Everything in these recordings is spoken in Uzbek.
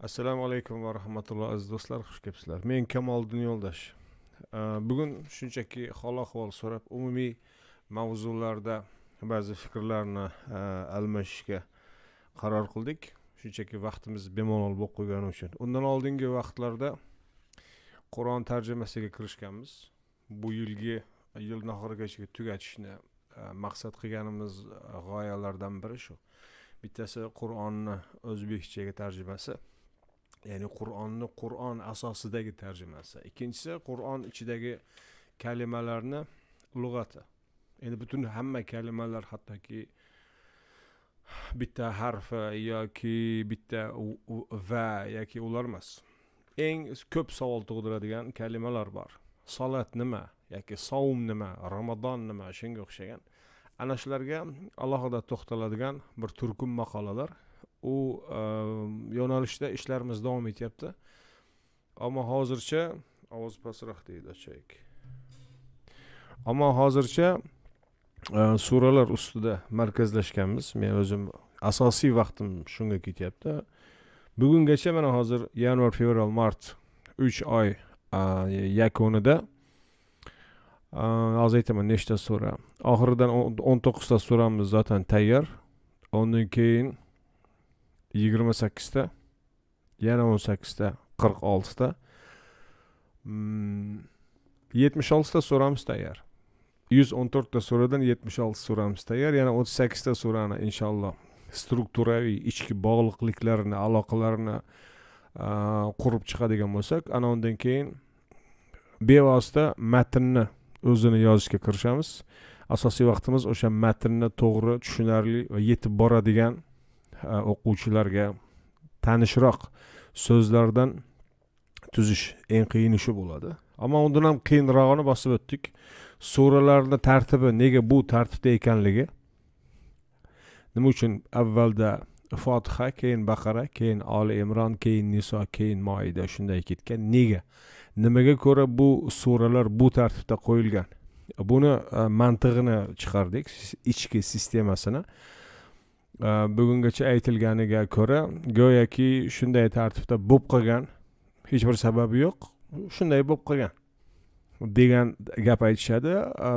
assalomu alaykum va rahmatulloh aziz do'stlar xush kelibsizlar men kamoliddin yo'ldosh bugun shunchaki hol ahvol so'rab umumiy mavzularda ba'zi fikrlarni e, almashishga qaror qildik shunchaki vaqtimiz bemalol bo'lib qolgani uchun undan oldingi vaqtlarda qur'on tarjimasiga kirishganmiz bu yilgi yil oxirigacha tugatishni e, maqsad qilganimiz e, g'oyalardan biri shu bittasi qur'onni o'zbekchaga tarjimasi ya'ni qur'onni qur'on asosidagi tarjimasi ikkinchisi qur'on ichidagi kalimalarni lug'ati endi butun hamma kalimalar hattoki bitta harfi yoki bitta va yoki ular emas eng ko'p savol tug'diradigan kalimalar bor solat nima yoki savm nima ramazon nima shunga o'xshagan ana shularga alohida to'xtaladigan bir turkum maqolalar u ehm, yo'nalishda ishlarimiz davom etyapti ammo hozircha ovoz pastroq deydi ochaylik ammo hozircha ehm, suralar ustida markazlashganmiz men o'zim asosiy vaqtim shunga ketyapti bugungacha mana hozir yanvar fevral mart uch oy ehm, yakunida hozir aytaman nechta sura oxiridan o'n to'qqizta suramiz zotan tayyor undan keyin yigirma sakkizta yana o'n sakkizta qirq oltita hmm, yetmish oltita so'ramiz tayyor yuz o'n to'rtta so'radan yetmish olti so'ramiz tayyor yana o'ttiz sakkizta so'rani inshaalloh strukturaviy ichki bog'liqliklarini aloqalarini qurib chiqadigan bo'lsak ana undan keyin bevosita matnni o'zini yozishga kirishamiz asosiy vaqtimiz o'sha matnni to'g'ri tushunarli va yetib boradigan E, o'quvchilarga tanishroq so'zlardan tuzish eng qiyini shu bo'ladi ammo undan ham qiyinrog'ini bosib o'tdik suralarni tartibi nega bu tartibda ekanligi nima uchun avvalda fotiha keyin baqara keyin oli imron keyin niso keyin moida shunday ketgan nega nimaga ko'ra bu suralar bu tartibda qo'yilgan buni e, mantig'ini chiqardik ichki sistemasini bugungacha aytilganiga ko'ra go'yoki shunday tartibda bo'lib qolgan hech bir sababi yo'q shunday bo'lib qolgan degan gap aytishadi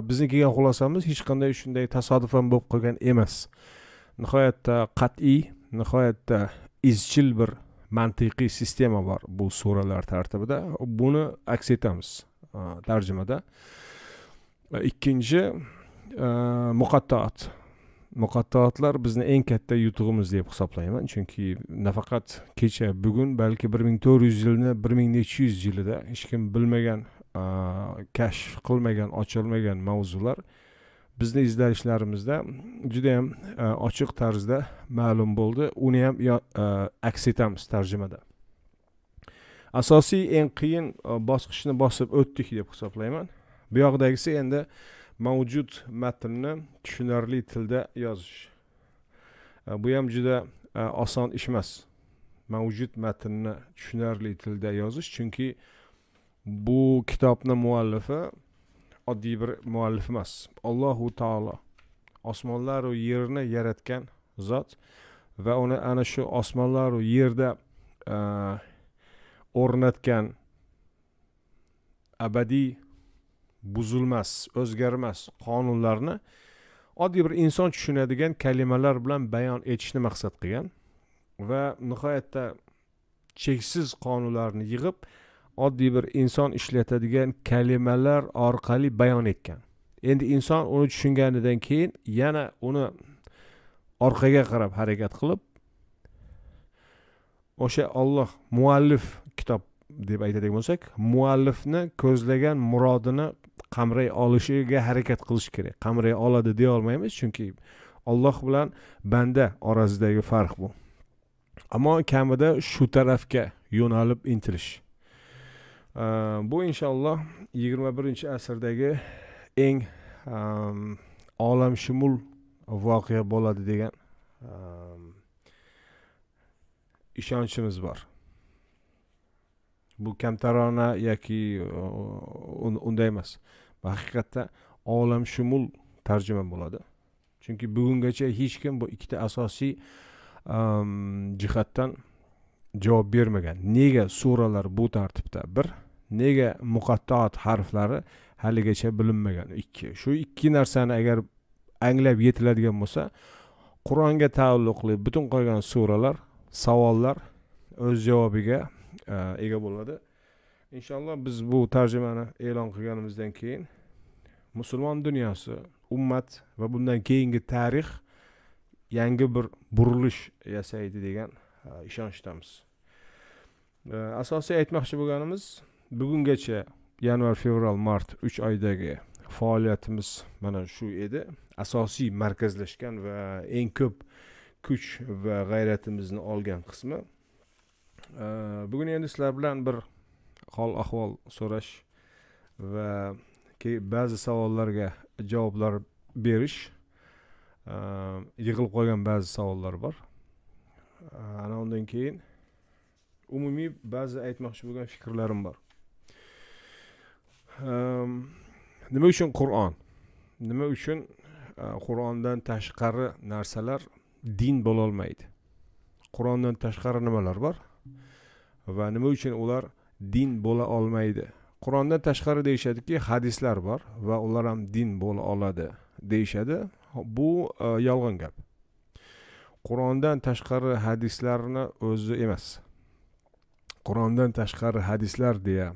bizni kelgan xulosamiz hech qanday shunday tasodifan bo'lib qolgan emas nihoyatda qat'iy nihoyatda izchil bir mantiqiy sistema bor bu suralar tartibida buni aks etamiz tarjimada ikkinchi muqattoat muqattotlar bizni eng katta yutug'imiz deb hisoblayman chunki nafaqat kecha bugun balki bir ming to'rt yuz yilni bir ming nechi yuz yilida hech kim bilmagan kashf qilmagan ochilmagan mavzular bizni izlanishlarimizda juda yam ochiq tarzda ma'lum bo'ldi uni ham aks etamiz tarjimada asosiy eng qiyin bosqichni bosib o'tdik deb hisoblayman bu endi endi mavjud matnni tushunarli tilda yozish e, bu ham juda e, oson ish emas mavjud matnni tushunarli tilda yozish chunki bu kitobni muallifi oddiy bir muallif emas allohu taolo osmonlaru yerni yaratgan zot va uni ana shu osmonlaru yerda e, o'rnatgan abadiy buzilmas o'zgarmas qonunlarni oddiy bir inson tushunadigan kalimalar bilan bayon etishni maqsad qilgan va nihoyatda cheksiz qonunlarni yig'ib oddiy bir inson ishlatadigan kalimalar orqali bayon etgan endi inson uni tushunganidan keyin yana uni orqaga qarab harakat qilib o'sha olloh muallif kitob deb aytadigan bo'lsak muallifni ko'zlagan murodini qamray olishiga harakat qilish kerak qamray oladi deya olmaymiz chunki olloh bilan banda orasidagi farq bu ammo kamida shu tarafga yo'nalib intilish bu inshaalloh yigirma birinchi asrdagi eng olamshumul voqea bo'ladi degan ishonchimiz bor bu kamtarona yoki unday emas va haqiqatdan olamshumul tarjima bo'ladi chunki bugungacha hech kim bu ikkita asosiy jihatdan javob bermagan nega suralar bu tartibda bir nega muqattoat harflari haligacha bilinmagan ikki shu ikki narsani agar anglab yetiladigan bo'lsa qur'onga taalluqli butun qolgan suralar savollar o'z javobiga e, ega bo'ladi inshaalloh biz bu tarjimani e'lon qilganimizdan keyin musulmon dunyosi ummat va bundan keyingi tarix yangi bir burilish yasaydi degan e, ishonchdamiz e, asosiy aytmoqchi bo'lganimiz bugungacha yanvar fevral mart uch oydagi faoliyatimiz mana shu edi asosiy markazlashgan va eng ko'p kuch va g'ayratimizni olgan qismi e, bugun endi sizlar bilan bir hol ahvol so'rash va ba'zi savollarga javoblar berish ehm, yig'ilib qolgan ba'zi savollar bor ehm, ana undan keyin umumiy ba'zi aytmoqchi bo'lgan fikrlarim bor ehm, nima uchun qur'on nima uchun e, qur'ondan tashqari narsalar din bo'lolmaydi qur'ondan tashqari nimalar bor va nima uchun ular din bo'la olmaydi qur'ondan tashqari deyishadiki hadislar bor va ular ham din bo'la oladi deyishadi bu e, yolg'on gap qur'ondan tashqari hadislarni o'zi emas qur'ondan tashqari hadislar deya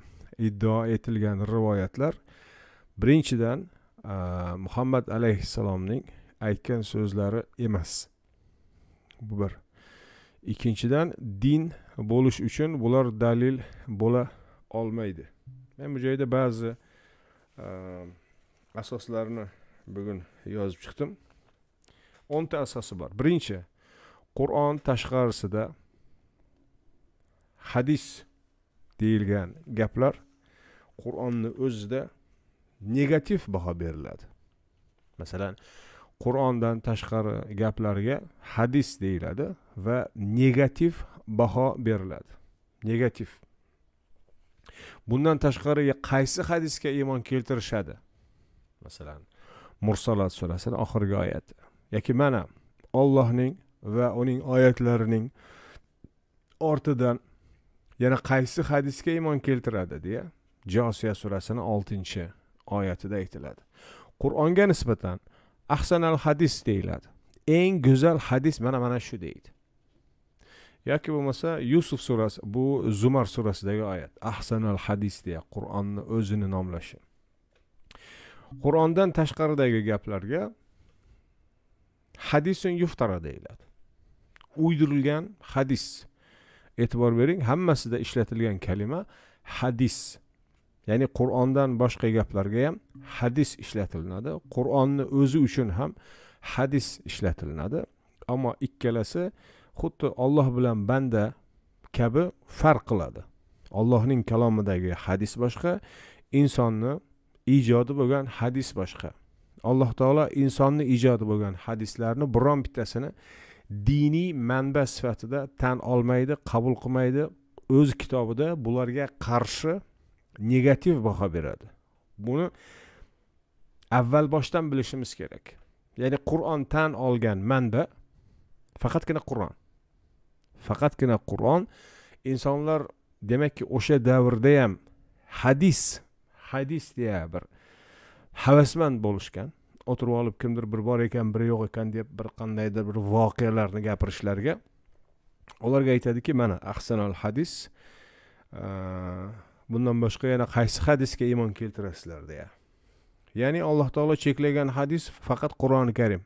iddao etilgan rivoyatlar birinchidan e, muhammad alayhissalomning aytgan so'zlari emas bu bir ikkinchidan din bo'lish uchun bular dalil bo'la olmaydi men bu joyda ba'zi e, asoslarni bugun yozib chiqdim o'nta asosi bor birinchi qur'on tashqarisida hadis deyilgan gaplar qur'onni o'zida negativ baho beriladi masalan qur'ondan tashqari gaplarga hadis deyiladi va negativ baho beriladi negativ bundan tashqari qaysi hadisga iymon keltirishadi masalan mursalat surasini oxirgi oyati yoki mana ollohning va uning oyatlarining ortidan yana qaysi hadisga iymon keltiradi deya josiya surasini oltinchi oyatida aytiladi qur'onga nisbatan ahsanal hadis deyiladi eng go'zal hadis mana mana shu deydi yoki bo'lmasa yusuf surasi bu zumar surasidagi oyat ahsanal hadis deya qur'onni o'zini nomlashi qur'ondan tashqaridagi gaplarga hadisun yuftara deyiladi uydirilgan hadis e'tibor bering hammasida ishlatilgan kalima hadis ya'ni qur'ondan boshqa gaplarga ham hadis ishlatilinadi qur'onni o'zi uchun ham hadis ishlatilinadi ammo ikkalasi xuddi olloh bilan banda kabi farq qiladi ollohning kalomidagi hadis boshqa insonni ijodi bo'lgan hadis boshqa alloh taolo insonni ijodi bo'lgan hadislarni biron bittasini diniy manba sifatida tan olmaydi qabul qilmaydi o'z kitobida bularga qarshi negativ baho beradi buni avval boshdan bilishimiz kerak ya'ni qur'on tan olgan manba faqatgina qur'on faqatgina qur'on insonlar demakki o'sha davrda ham hadis hadis deya bir havasmand bo'lishgan o'tirib olib kimdir bir bor ekan biri yo'q ekan deb bir qandaydir bir voqealarni gapirishlariga ularga aytadiki mana ahsanal hadis bundan boshqa yana qaysi hadisga iymon keltirasizlar deya ya'ni alloh taolo cheklagan hadis faqat qur'oni karim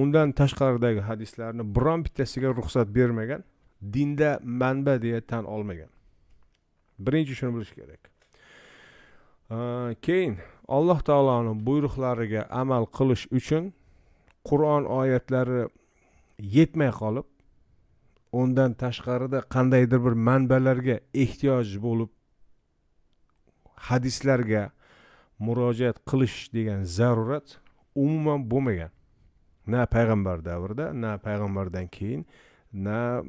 undan tashqaridagi hadislarni biron bittasiga ruxsat bermagan dinda manba deya tan olmagan birinchi shuni bilish kerak keyin alloh taoloni buyruqlariga amal qilish uchun qur'on oyatlari yetmay qolib undan tashqarida qandaydir bir manbalarga ehtiyoj bo'lib hadislarga murojaat qilish degan zarurat umuman bo'lmagan na payg'ambar davrida na payg'ambardan keyin na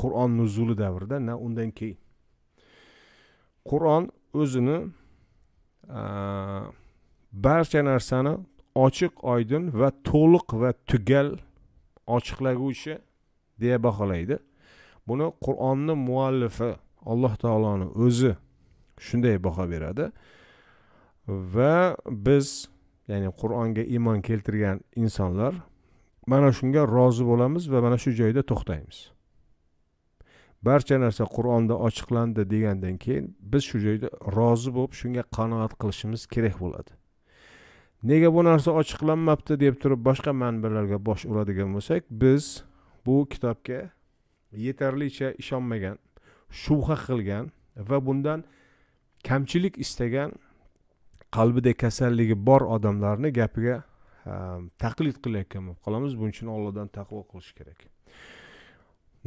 qur'on nuzuli davrida na undan keyin qur'on o'zini barcha narsani ochiq oydin va to'liq va tugal ochiqlaguvchi deya baholaydi buni qur'onni muallifi alloh taoloni o'zi shunday baho beradi va biz ya'ni qur'onga iymon keltirgan insonlar mana shunga rozi bo'lamiz va mana shu joyda to'xtaymiz barcha narsa qur'onda ochiqlandi degandan keyin biz shu joyda rozi bo'lib shunga qanoat qilishimiz kerak bo'ladi nega bu narsa ochiqlanmabdi deb turib boshqa manbalarga bosh uradigan bo'lsak biz bu kitobga yetarlicha ishonmagan shubha qilgan va bundan kamchilik istagan qalbida kasalligi bor odamlarni gapiga taqlid qilayotgan bo'lib qolamiz buning uchun allohdan taqvo qilish kerak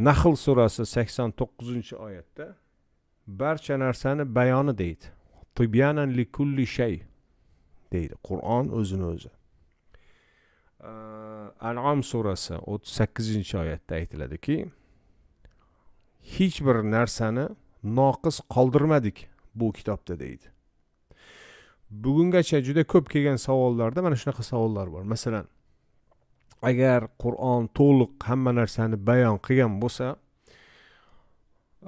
nahl surasi sakson to'qqizinchi oyatda barcha narsani bayoni deydi tibyanan likulli shay deydi qur'on o'zini o'zi anom surasi o'ttiz sakkizinchi oyatda aytiladiki hech bir narsani noqis qoldirmadik bu kitobda deydi bugungacha juda ko'p kelgan savollarda mana shunaqa savollar bor masalan agar qur'on to'liq hamma narsani bayon qilgan bo'lsa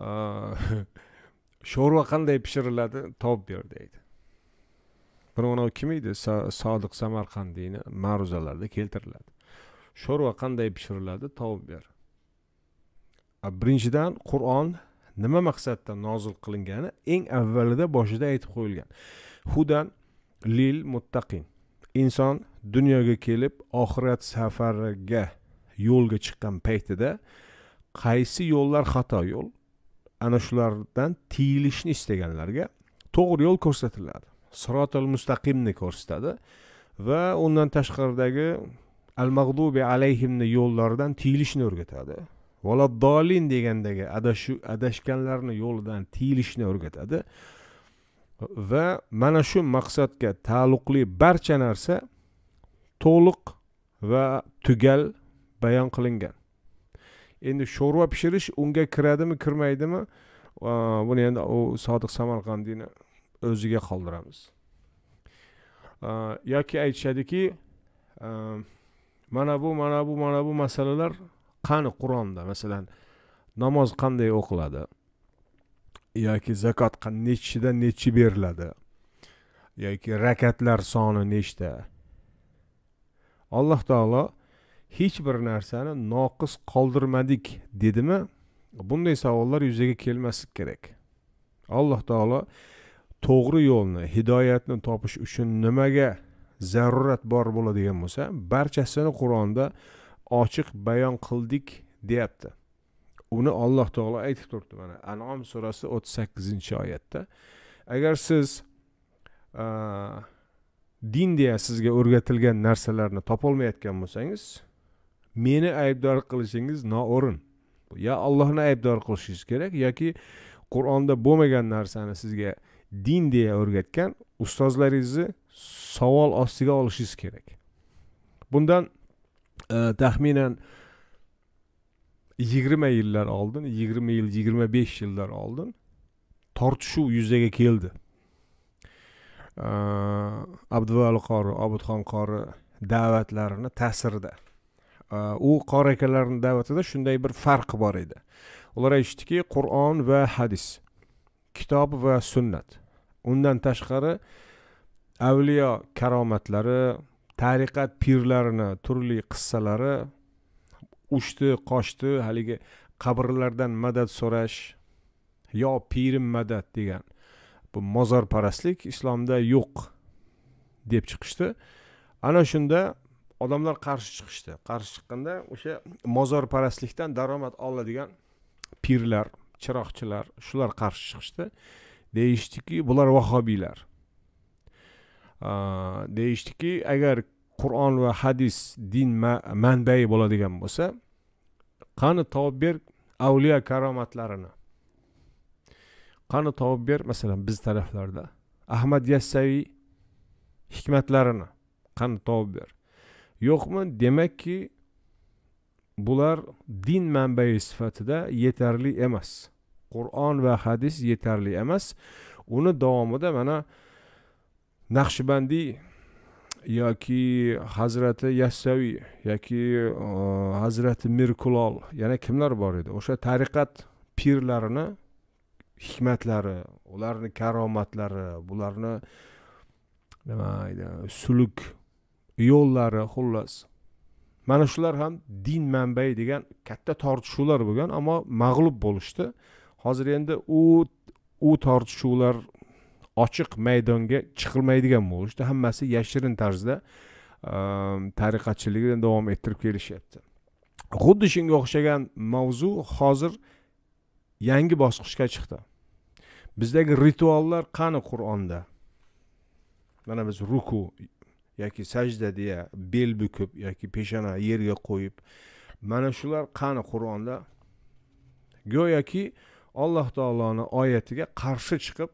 sho'rva qanday pishiriladi topib ber deydi birov kim edi sodiq samarqandiyni ma'ruzalarida keltiriladi sho'rva qanday pishiriladi topib ber birinchidan qur'on nima maqsadda nozil qilingani eng avvalida boshida aytib qo'yilgan hudan lil muttaqin inson dunyoga kelib oxirat safariga yo'lga chiqqan paytida qaysi yo'llar xato yo'l ana shulardan tiyilishni istaganlarga to'g'ri yo'l ko'rsatiladi sirotil mustaqimni ko'rsatadi va undan tashqaridagi al mag'dubi alayhimni yo'llaridan tiyilishni o'rgatadi valaddolin degandagi adashganlarni yo'lidan tiyilishni o'rgatadi va mana shu maqsadga taalluqli barcha narsa to'liq va tugal bayon qilingan endi sho'rva pishirish unga kiradimi kirmaydimi buni endi u sodiq samarqandiyni o'ziga qoldiramiz yoki aytishadiki mana bu mana bu mana bu masalalar qani qur'onda masalan namoz qanday o'qiladi yoki zakot nechidan nechi beriladi yoki rakatlar soni nechta alloh taolo hech bir narsani noqis qoldirmadik dedimi bunday savollar yuzaga kelmasligi kerak alloh taolo to'g'ri yo'lni hidoyatni topish uchun nimaga zarurat bor bo'ladigan bo'lsa barchasini qur'onda ochiq bayon qildik deyapti uni alloh taolo aytib turibdi mana anom surasi o'ttiz sakkizinchi oyatda agar siz din deya sizga o'rgatilgan narsalarni topolmayotgan bo'lsangiz meni aybdor qilishingiz noo'rin yo allohni aybdor qilishingiz kerak yoki qur'onda bo'lmagan narsani sizga din deya o'rgatgan ustozlaringizni savol ostiga olishingiz kerak bundan taxminan taxminan yigirma yillar oldin yigirma yil yigirma besh yillar oldin tortishuv yuzaga keldi abduvali qori obidxon qori da'vatlarini ta'sirida u qori akalarni da'vatida shunday bir farq bor edi ular aytishdiki qur'on va hadis kitob va sunnat undan tashqari avliyo karomatlari tariqat pirlarini turli qissalari uchdi qochdi haligi qabrlardan madad so'rash yo pirim madad degan bu mozorparastlik islomda yo'q deb chiqishdi ana shunda odamlar qarshi chiqishdi qarshi chiqqanda o'sha mozorparastlikdan daromad oladigan pirlar chiroqchilar shular qarshi chiqishdi deyishdiki bular vahobiylar deyishdiki agar qur'on va hadis din manbai bo'ladigan bo'lsa qani topib ber avliyo karomatlarini qani topib ber masalan biz taraflarda ahmad yassaviy hikmatlarini qani topib ber yo'qmi demakki bular din manbai sifatida yetarli emas qur'on va hadis yetarli emas uni davomida mana naqshbandiy yoki hazrati yassaviy yoki e, hazrati mirkulol yana kimlar bor edi o'sha tariqat pirlarini hikmatlari ularni karomatlari bularni nima deydi suluk yo'llari xullas mana shular ham din manbai degan katta tortishuvlar bo'lgan ammo mag'lub bo'lishdi hozir endi u u tortishuvlar ochiq maydonga chiqilmaydigan bo'lishdi hammasi yashirin tarzda ehm, tariqatchilikni davom ettirib kelishyapti xuddi shunga o'xshagan mavzu hozir yangi bosqichga chiqdi bizdagi rituallar qani qur'onda mana biz ruku yoki sajda deya bel bukib yoki peshona yerga qo'yib mana shular qani qur'onda go'yoki alloh taoloni oyatiga qarshi chiqib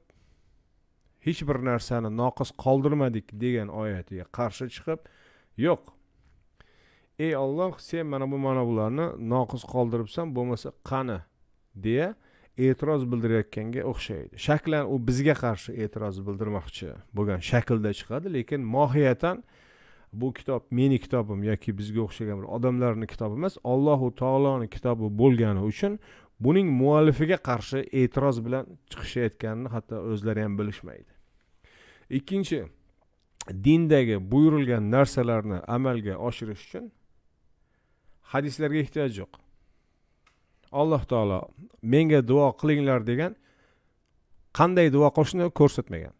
hech bir narsani noqis qoldirmadik degan oyatiga qarshi chiqib yo'q ey olloh sen mana bu mana bularni noqis qoldiribsan bo'lmasa qani deya e'tiroz bildirayotganga o'xshaydi shaklan u bizga qarshi e'tiroz bildirmoqchi bo'lgan shaklda chiqadi lekin mohiyatan bu kitob meni kitobim yoki bizga o'xshagan bir odamlarni kitobi emas ollohu taoloni kitobi bo'lgani uchun buning muallifiga qarshi e'tiroz bilan chiqishayotganini hatto o'zlari ham bilishmaydi ikkinchi dindagi buyurilgan narsalarni amalga oshirish uchun hadislarga ehtiyoj yo'q alloh taolo menga duo qilinglar degan qanday duo qilishni ko'rsatmagan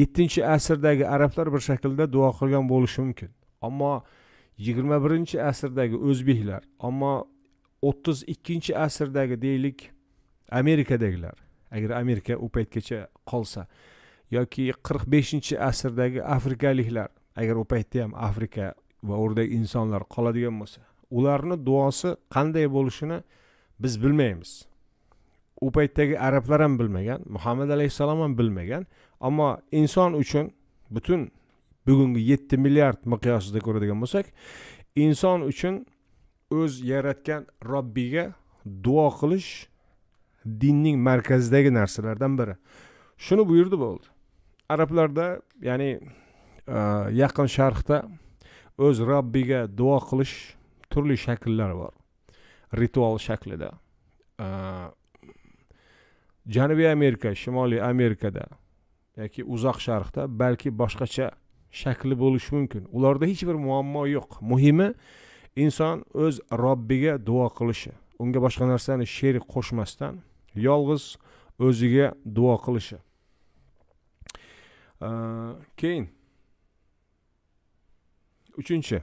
yettinchi asrdagi arablar bir shaklda duo qilgan bo'lishi mumkin ammo yigirma birinchi asrdagi o'zbeklar ammo o'ttiz ikkinchi asrdagi deylik amerikadagilar agar amerika u paytgacha qolsa yoki qirq beshinchi asrdagi afrikaliklar agar u paytda ham afrika va o'rdagi insonlar qoladigan bo'lsa ularni duosi qanday bo'lishini biz bilmaymiz u paytdagi arablar ham bilmagan muhammad alayhissalom ham bilmagan ammo inson uchun butun bugungi yetti milliard miqyosida ko'radigan bo'lsak inson uchun o'z yaratgan robbiga duo qilish dinning markazidagi narsalardan biri shuni buyurdi bo'ldi arablarda ya'ni e, yaqin sharqda o'z robbiga duo qilish turli shakllari bor ritual shaklida e, janubiy amerika shimoliy amerikada yoki uzoq sharqda balki boshqacha shakli bo'lishi mumkin ularda hech bir muammo yo'q muhimi inson o'z robbiga duo qilishi unga boshqa narsani sherik qo'shmasdan yolg'iz o'ziga duo qilishi keyin uchinchi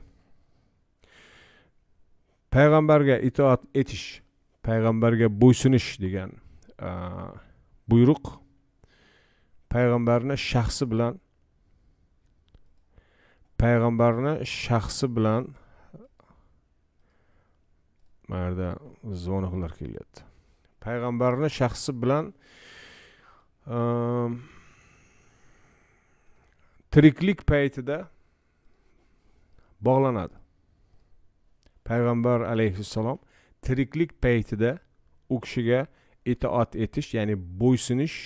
payg'ambarga itoat etish payg'ambarga bo'ysunish degan buyruq payg'ambarni shaxsi bilan payg'ambarni shaxsi bilan mana yerda zonovlar kelyapti payg'ambarni shaxsi bilan ehm, tiriklik paytida bog'lanadi payg'ambar alayhissalom tiriklik paytida u kishiga itoat etish ya'ni bo'ysunish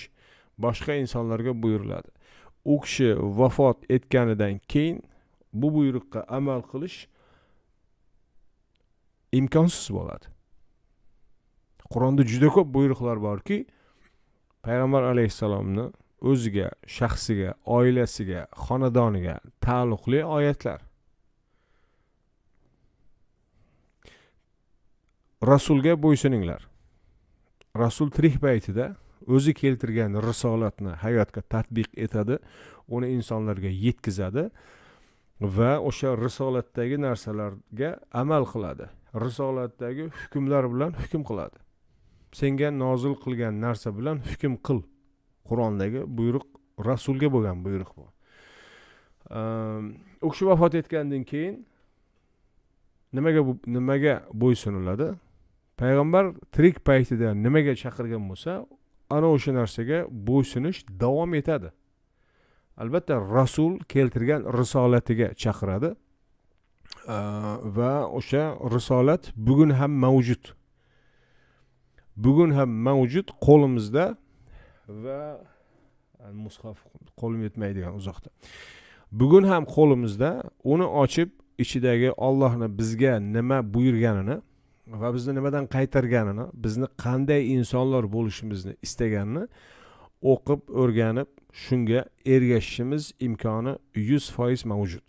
boshqa insonlarga buyuriladi u kishi vafot etganidan keyin bu buyruqqa amal qilish imkonsiz bo'ladi qur'onda juda ko'p buyruqlar borki payg'ambar alayhissalomni o'ziga shaxsiga oilasiga xonadoniga taalluqli oyatlar rasulga bo'ysuninglar rasul tirik paytida o'zi keltirgan risolatni hayotga tadbiq etadi uni insonlarga yetkazadi va o'sha risolatdagi narsalarga amal qiladi risolatdagi hukmlar bilan hukm qiladi senga nozil qilgan narsa bilan hukm qil qur'ondagi buyruq rasulga bo'lgan buyruq bu ehm, u kishi vafot etgandan keyin nimaga nimaga bo'ysuniladi payg'ambar tirik paytida nimaga chaqirgan bo'lsa ana o'sha narsaga bo'ysunish davom etadi albatta rasul keltirgan risolatiga chaqiradi va o'sha risolat bugun ham mavjud bugun ham mavjud qo'limizda va mushaf qo'lim yetmaydigan uzoqda bugun ham qo'limizda uni ochib ichidagi ollohni bizga nima buyurganini va bizni nimadan qaytarganini bizni qanday insonlar bo'lishimizni istaganini o'qib o'rganib shunga ergashishimiz imkoni yuz foiz mavjud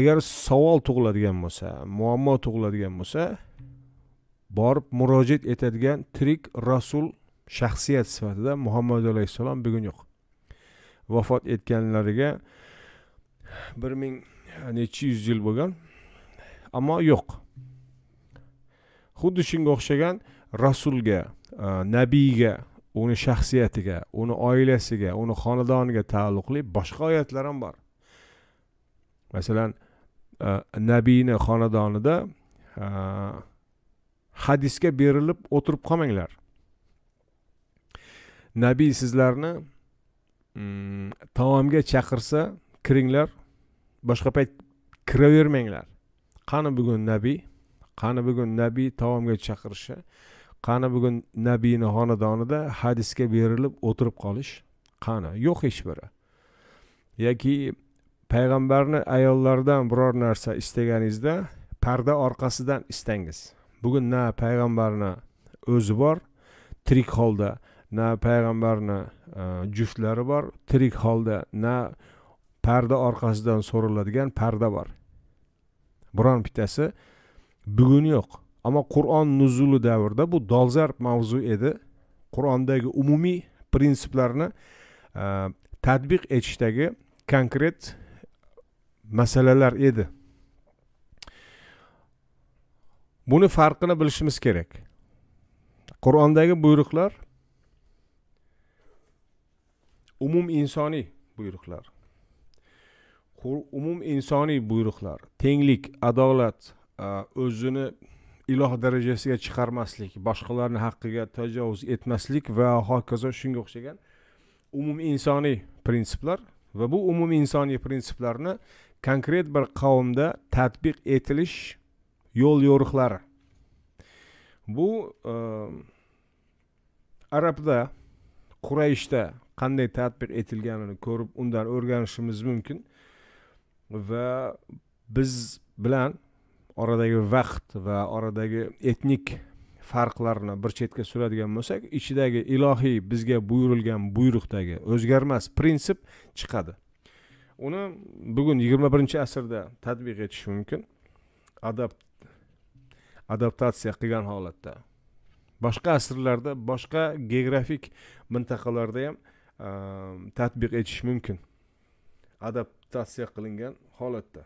agar savol tug'iladigan bo'lsa muammo tug'iladigan bo'lsa borib murojaat etadigan tirik rasul shaxsiyat sifatida muhammad alayhissalom bugun yo'q vafot etganlariga bir ming necha yuz yil bo'lgan ammo yo'q xuddi shunga o'xshagan rasulga nabiyga uni shaxsiyatiga uni oilasiga uni xonadoniga taalluqli boshqa oyatlar ham bor masalan Э, nabiyni xonadonida э, hadisga berilib o'tirib qolmanglar nabiy sizlarni mm, taomga chaqirsa kiringlar boshqa payt kiravermanglar qani bugun nabiy qani bugun nabiy taomga chaqirishi qani bugun nabiyni xonadonida hadisga berilib o'tirib qolish qani yo'q hech biri yoki payg'ambarni ayollardan biror narsa istaganingizda parda orqasidan istangiz bugun na payg'ambarni o'zi bor tirik holda na payg'ambarni e, juftlari bor tirik holda na parda orqasidan so'raladigan parda bor biron bittasi bugun yo'q ammo qur'on nuzuli davrida bu dolzarb mavzu edi qur'ondagi umumiy prinsiplarni e, tadbiq etishdagi konkret masalalar edi buni farqini bilishimiz kerak qur'ondagi buyruqlar umum insoniy buyruqlar umum insoniy buyruqlar tenglik adolat o'zini iloh darajasiga chiqarmaslik boshqalarni haqqiga tajovuz etmaslik va hokazo shunga o'xshagan umum insoniy prinsiplar va bu umum insoniy prinsiplarni konkret bir qavmda tatbiq etilish yo'l yo'riqlari bu ıı, e, arabda qurayishda qanday tatbiq etilganini ko'rib undan o'rganishimiz mumkin va biz bilan oradagi vaqt va oradagi etnik farqlarni bir chetga suradigan bo'lsak ichidagi ilohiy bizga buyurilgan buyruqdagi o'zgarmas prinsip chiqadi uni bugun yigirma birinchi asrda tatbiq etish mumkin adapt adaptatsiya qilgan holatda boshqa asrlarda boshqa geografik mintaqalarda ham ehm, tatbiq etish mumkin adaptatsiya qilingan holatda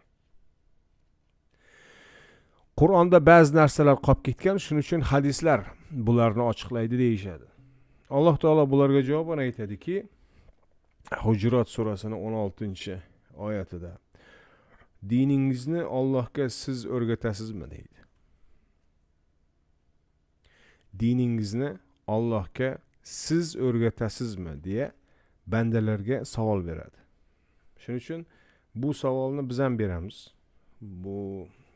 qur'onda ba'zi narsalar qolib ketgan shuning uchun hadislar bularni ochiqlaydi deyishadi alloh taolo bularga javoban aytadiki Hujurat surasini o'n oltinchi oyatida diningizni ollohga siz o'rgatasizmi deydi diningizni ollohga siz o'rgatasizmi deya bandalarga savol beradi shuning uchun bu savolni biz ham beramiz bu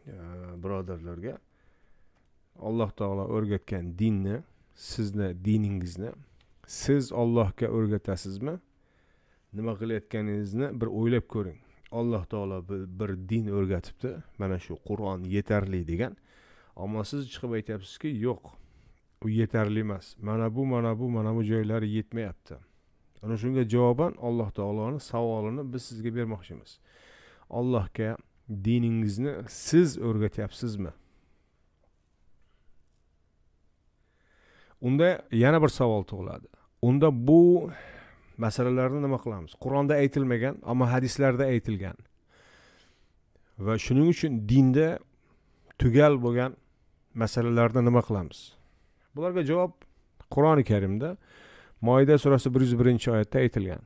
e, birodarlarga alloh taolo o'rgatgan dinni sizni diningizni siz ollohga o'rgatasizmi nima qilayotganingizni bir o'ylab ko'ring alloh taolo bir din o'rgatibdi mana shu qur'on yetarli degan ammo siz chiqib aytyapsizki yo'q u yetarli emas mana bu mana bu mana bu joylari yetmayapti ana shunga javoban alloh taoloni savolini biz sizga bermoqchimiz allohga diningizni siz o'rgatyapsizmi unda yana bir savol tug'iladi unda bu masalalarni nima qilamiz qur'onda aytilmagan ammo hadislarda aytilgan va shuning uchun dinda tugal bo'lgan masalalarni nima qilamiz bularga javob qur'oni karimda moida surasi bir yuz birinchi oyatda aytilgan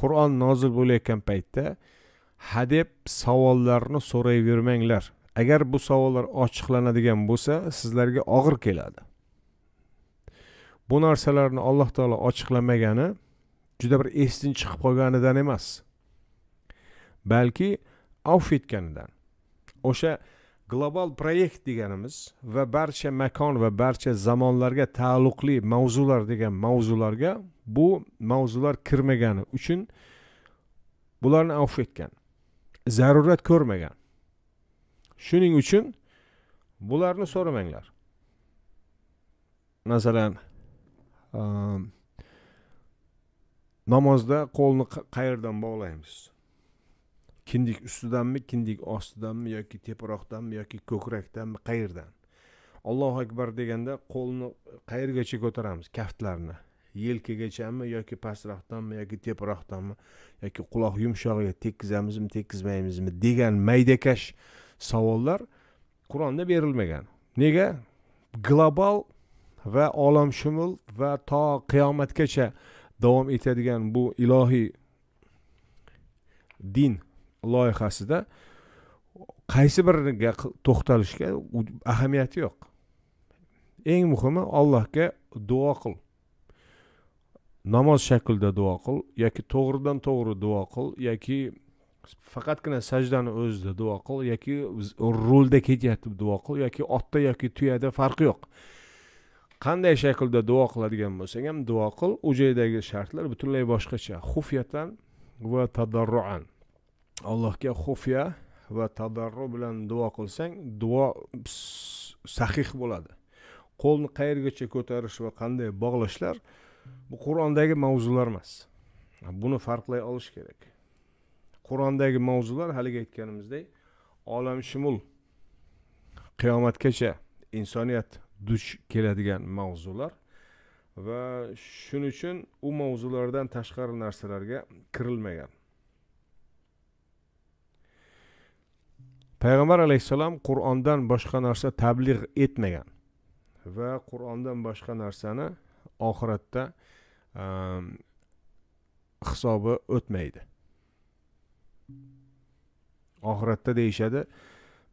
qur'on nozil bo'layotgan paytda hadeb savollarni so'rayvermanglar agar bu savollar ochiqlanadigan bo'lsa sizlarga og'ir keladi bu narsalarni alloh taolo ochiqlamagani juda bir esdan chiqib qolganidan emas balki avf etganidan o'sha global proyekt deganimiz va barcha makon va barcha zamonlarga taalluqli mavzular degan mavzularga bu mavzular kirmagani uchun bularni avf etgan zarurat ko'rmagan shuning uchun bularni so'ramanglar masalan um, namozda qo'lni qayerdan bog'laymiz kindik ustidanmi kindik ostidanmi yoki teparoqdanmi yoki ko'krakdanmi qayerdan allohu akbar deganda qo'lni qayergacha ko'taramiz kaftlarni yelkagachami yoki pastroqdanmi yoki teparoqdanmi yoki quloq yumshog'iga tekkizamizmi tekkizmaymizmi degan maydakash savollar qur'onda berilmagan nega global va olamshumul va to qiyomatgacha davom etadigan bu ilohiy din loyihasida qaysi biriga to'xtalishga ahamiyati yo'q eng muhimi allohga duo qil namoz shaklida duo qil yoki to'g'ridan to'g'ri duo qil yoki faqatgina sajdani o'zida duo qil yoki rulda ketayotib duo qil yoki otda yoki tuyada farqi yo'q qanday shaklda duo qiladigan bo'lsang ham duo qil u joydagi shartlar butunlay boshqacha xufyatan va tadarruan allohga xufya va tadarru bilan duo qilsang duo sahih bo'ladi qo'lni qayergacha ko'tarish va qanday bog'lashlar bu qur'ondagi mavzular emas buni farqlay olish kerak qur'ondagi mavzular haligi aytganimizdek olamshumul qiyomatgacha insoniyat duch keladigan mavzular va shuning uchun u mavzulardan tashqari narsalarga kirilmagan payg'ambar alayhissalom qur'ondan boshqa narsa tabliğ etmagan va qur'ondan boshqa narsani oxiratda ehm, hisobi o'tmaydi oxiratda deyishadi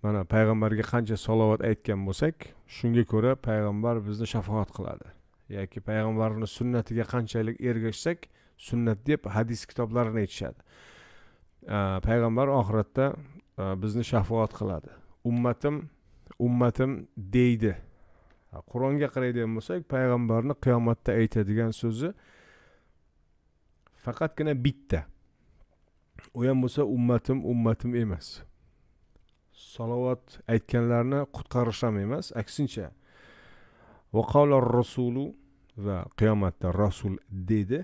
mana payg'ambarga qancha salovat aytgan bo'lsak shunga ko'ra payg'ambar bizni shafoat qiladi yoki payg'ambarni sunnatiga qanchalik ergashsak sunnat deb hadis kitoblarini aytishadi payg'ambar oxiratda bizni shafoat qiladi ummatim ummatim deydi qur'onga qaraydigan bo'lsak payg'ambarni qiyomatda aytadigan so'zi faqatgina bitta u ham bo'lsa ummatim ummatim emas salovat aytganlarni qutqarish ham emas aksincha vaqola rasulu va qiyomatda rasul dedi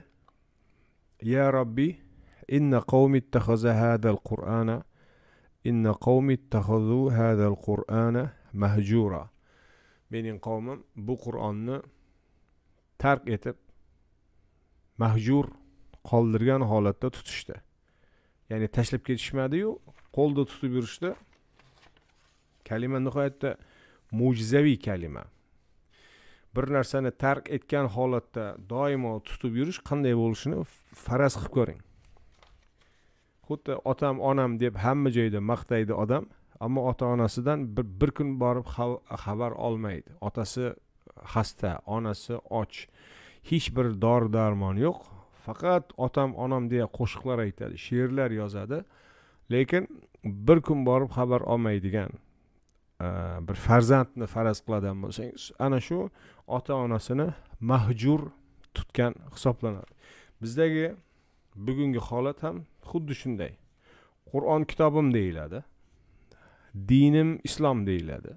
ya robbi inna qavmi ittahaza hadal qur'ana inna qavmi ittahazu hadal qur'ana mahjura mening qavmim bu qur'onni tark etib mahjur qoldirgan holatda tutishdi ya'ni tashlab ketishmadiyu qo'lda tutib yurishdi kalima nihoyatda mo'jizaviy kalima bir narsani tark etgan holatda doimo tutib yurish qanday bo'lishini faraz qilib ko'ring xuddi otam onam deb hamma joyda maqtaydi odam ammo ota onasidan bir, bir kun borib xabar olmaydi otasi xasta onasi och hech bir dori darmon yo'q faqat otam onam deya qo'shiqlar aytadi she'rlar yozadi lekin bir kun borib xabar olmaydigan bir farzandni faraz qiladigan bo'lsangiz ana shu ota onasini mahjur tutgan hisoblanadi bizdagi bugungi holat ham xuddi shunday qur'on kitobim deyiladi dinim islom deyiladi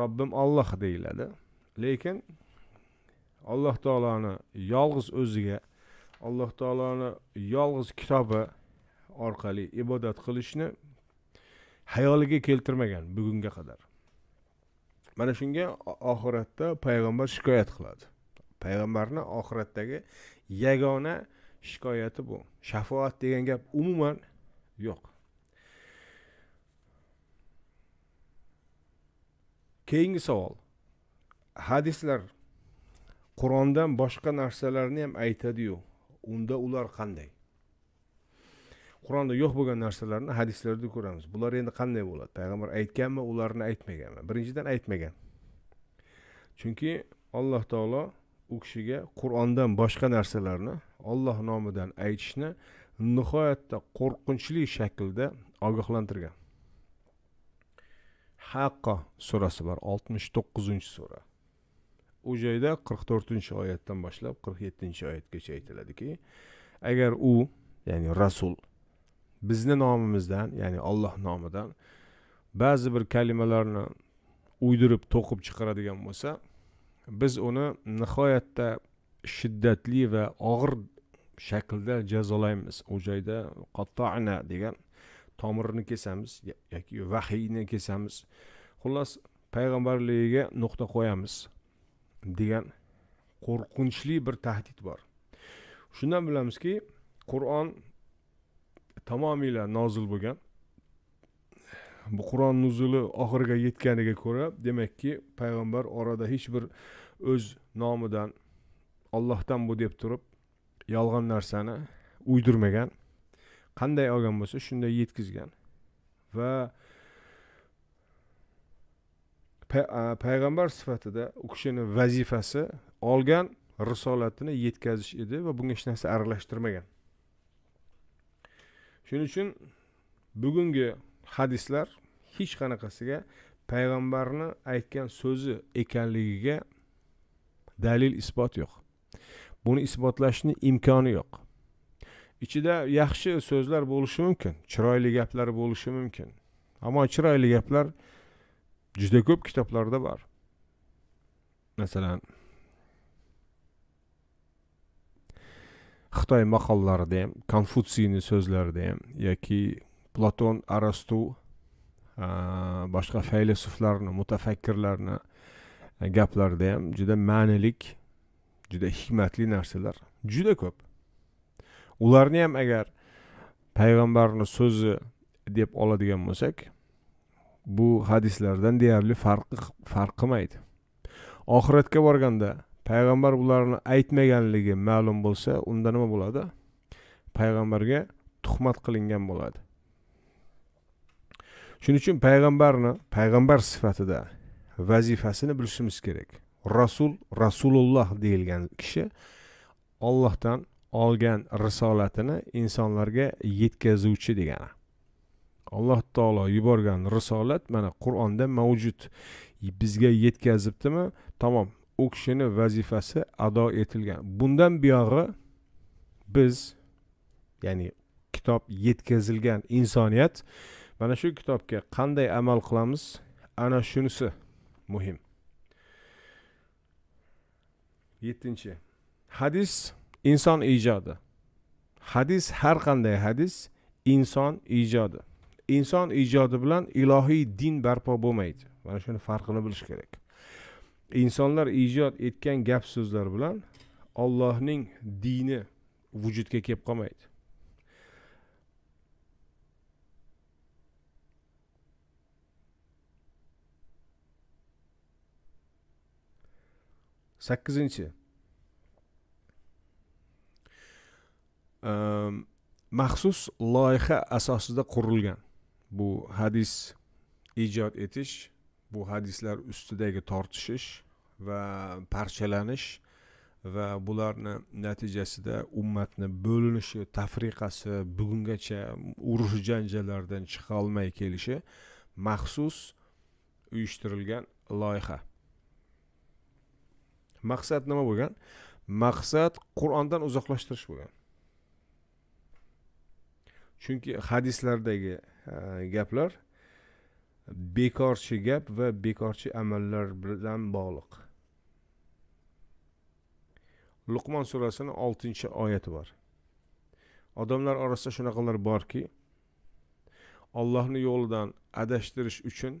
robbim olloh deyiladi lekin alloh taoloni yolg'iz o'ziga alloh taoloni yolg'iz kitobi orqali ibodat qilishni hayoliga keltirmagan bugunga qadar mana shunga oxiratda payg'ambar shikoyat qiladi payg'ambarni oxiratdagi yagona shikoyati bu shafoat degan gap umuman yo'q keyingi savol hadislar qur'ondan boshqa narsalarni ham aytadiyu unda ular qanday qur'onda yo'q bo'lgan narsalarni hadislarda ko'ramiz bular endi qanday bo'ladi payg'ambar aytganmi ularni aytmaganmi birinchidan aytmagan chunki alloh taolo u kishiga qur'ondan boshqa narsalarni olloh nomidan aytishni nihoyatda qo'rqinchli shaklda ogohlantirgan haqqo surasi bor oltmish to'qqizinchi sura u joyda qirq to'rtinchi oyatdan boshlab qirq yettinchi oyatgacha aytiladiki agar u ya'ni rasul bizni nomimizdan ya'ni alloh nomidan ba'zi bir kalimalarni uydirib to'qib chiqaradigan bo'lsa biz uni nihoyatda shiddatli va og'ir shaklda jazolaymiz u joyda qattoana degan tomirini kesamiz yoki vahiyni kesamiz xullas payg'ambarligiga nuqta qo'yamiz degan qo'rqinchli bir tahdid bor shundan bilamizki qur'on tamomila nozil bo'lgan bu qur'on nuzuli oxiriga yetganiga ko'ra demakki payg'ambar orada hech bir o'z nomidan ollohdan bu deb turib yolg'on narsani uydirmagan qanday olgan bo'lsa shunday yetkazgan va payg'ambar sifatida u kishini vazifasi olgan risolatini yetkazish edi va bunga hech narsa aralashtirmagan shuning uchun bugungi hadislar hech qanaqasiga payg'ambarni aytgan so'zi ekanligiga dalil isbot yo'q buni isbotlashni imkoni yo'q ichida yaxshi so'zlar bo'lishi mumkin chiroyli gaplar bo'lishi mumkin ammo chiroyli gaplar juda ko'p kitoblarda bor masalan xitoy maqollarida ham konfutsiyni so'zlarida ham yoki platon arastu boshqa faylasuflarni mutafakkirlarni gaplarida ham juda ma'nilik juda hikmatli narsalar juda ko'p ularni ham agar payg'ambarni so'zi deb oladigan bo'lsak bu hadislardan deyarli farqi farq qilmaydi oxiratga borganda payg'ambar bularni aytmaganligi ma'lum bo'lsa unda nima bo'ladi payg'ambarga tuhmat qilingan bo'ladi shuning uchun payg'ambarni payg'ambar sifatida vazifasini bilishimiz kerak rasul rasululloh deyilgan kishi ollohdan olgan risolatini insonlarga yetkazuvchi degani alloh taolo yuborgan risolat mana qur'onda mavjud bizga yetkazibdimi tamom u kishini vazifasi ado etilgan bundan buyog'i biz ya'ni kitob yetkazilgan insoniyat mana shu kitobga qanday amal qilamiz ana shunisi muhim yettinchi hadis inson ijodi hadis har qanday hadis inson ijodi inson ijodi bilan ilohiy din barpo bo'lmaydi mana shuni farqini bilish kerak insonlar ijod etgan gap so'zlar bilan ollohning dini vujudga kelib qolmaydi sakkizinchi ehm, maxsus loyiha asosida qurilgan bu hadis ijod etish bu hadislar ustidagi tortishish va parchalanish va bularni natijasida ummatni bo'linishi tafriqasi bugungacha urush janjallardan chiqolmay kelishi maxsus uyushtirilgan loyiha maqsad nima bo'lgan maqsad qur'ondan uzoqlashtirish bo'lgan chunki hadislardagi e, gaplar bekorchi gap va bekorchi amallar bilan bog'liq luqmon surasini oltinchi oyati bor odamlar orasida shunaqalar borki ollohni yo'lidan adashtirish uchun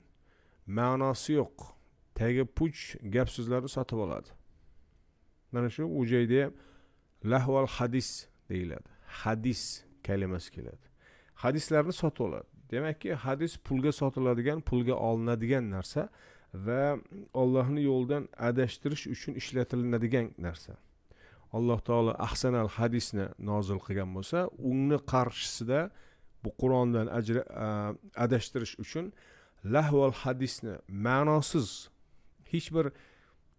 ma'nosi yo'q tagi puch gap so'zlarni sotib oladi mana shu u joyda ham lahval hadis deyiladi hadis kalimasi keladi hadislarni sotib oladi demakki hadis pulga sotiladigan pulga olinadigan narsa va ollohni yo'lidan adashtirish uchun ishlatilinadigan narsa alloh taolo ahsanal hadisni nozil qilgan bo'lsa uni qarshisida bu qur'ondan adashtirish uchun lahval hadisni ma'nosiz hech bir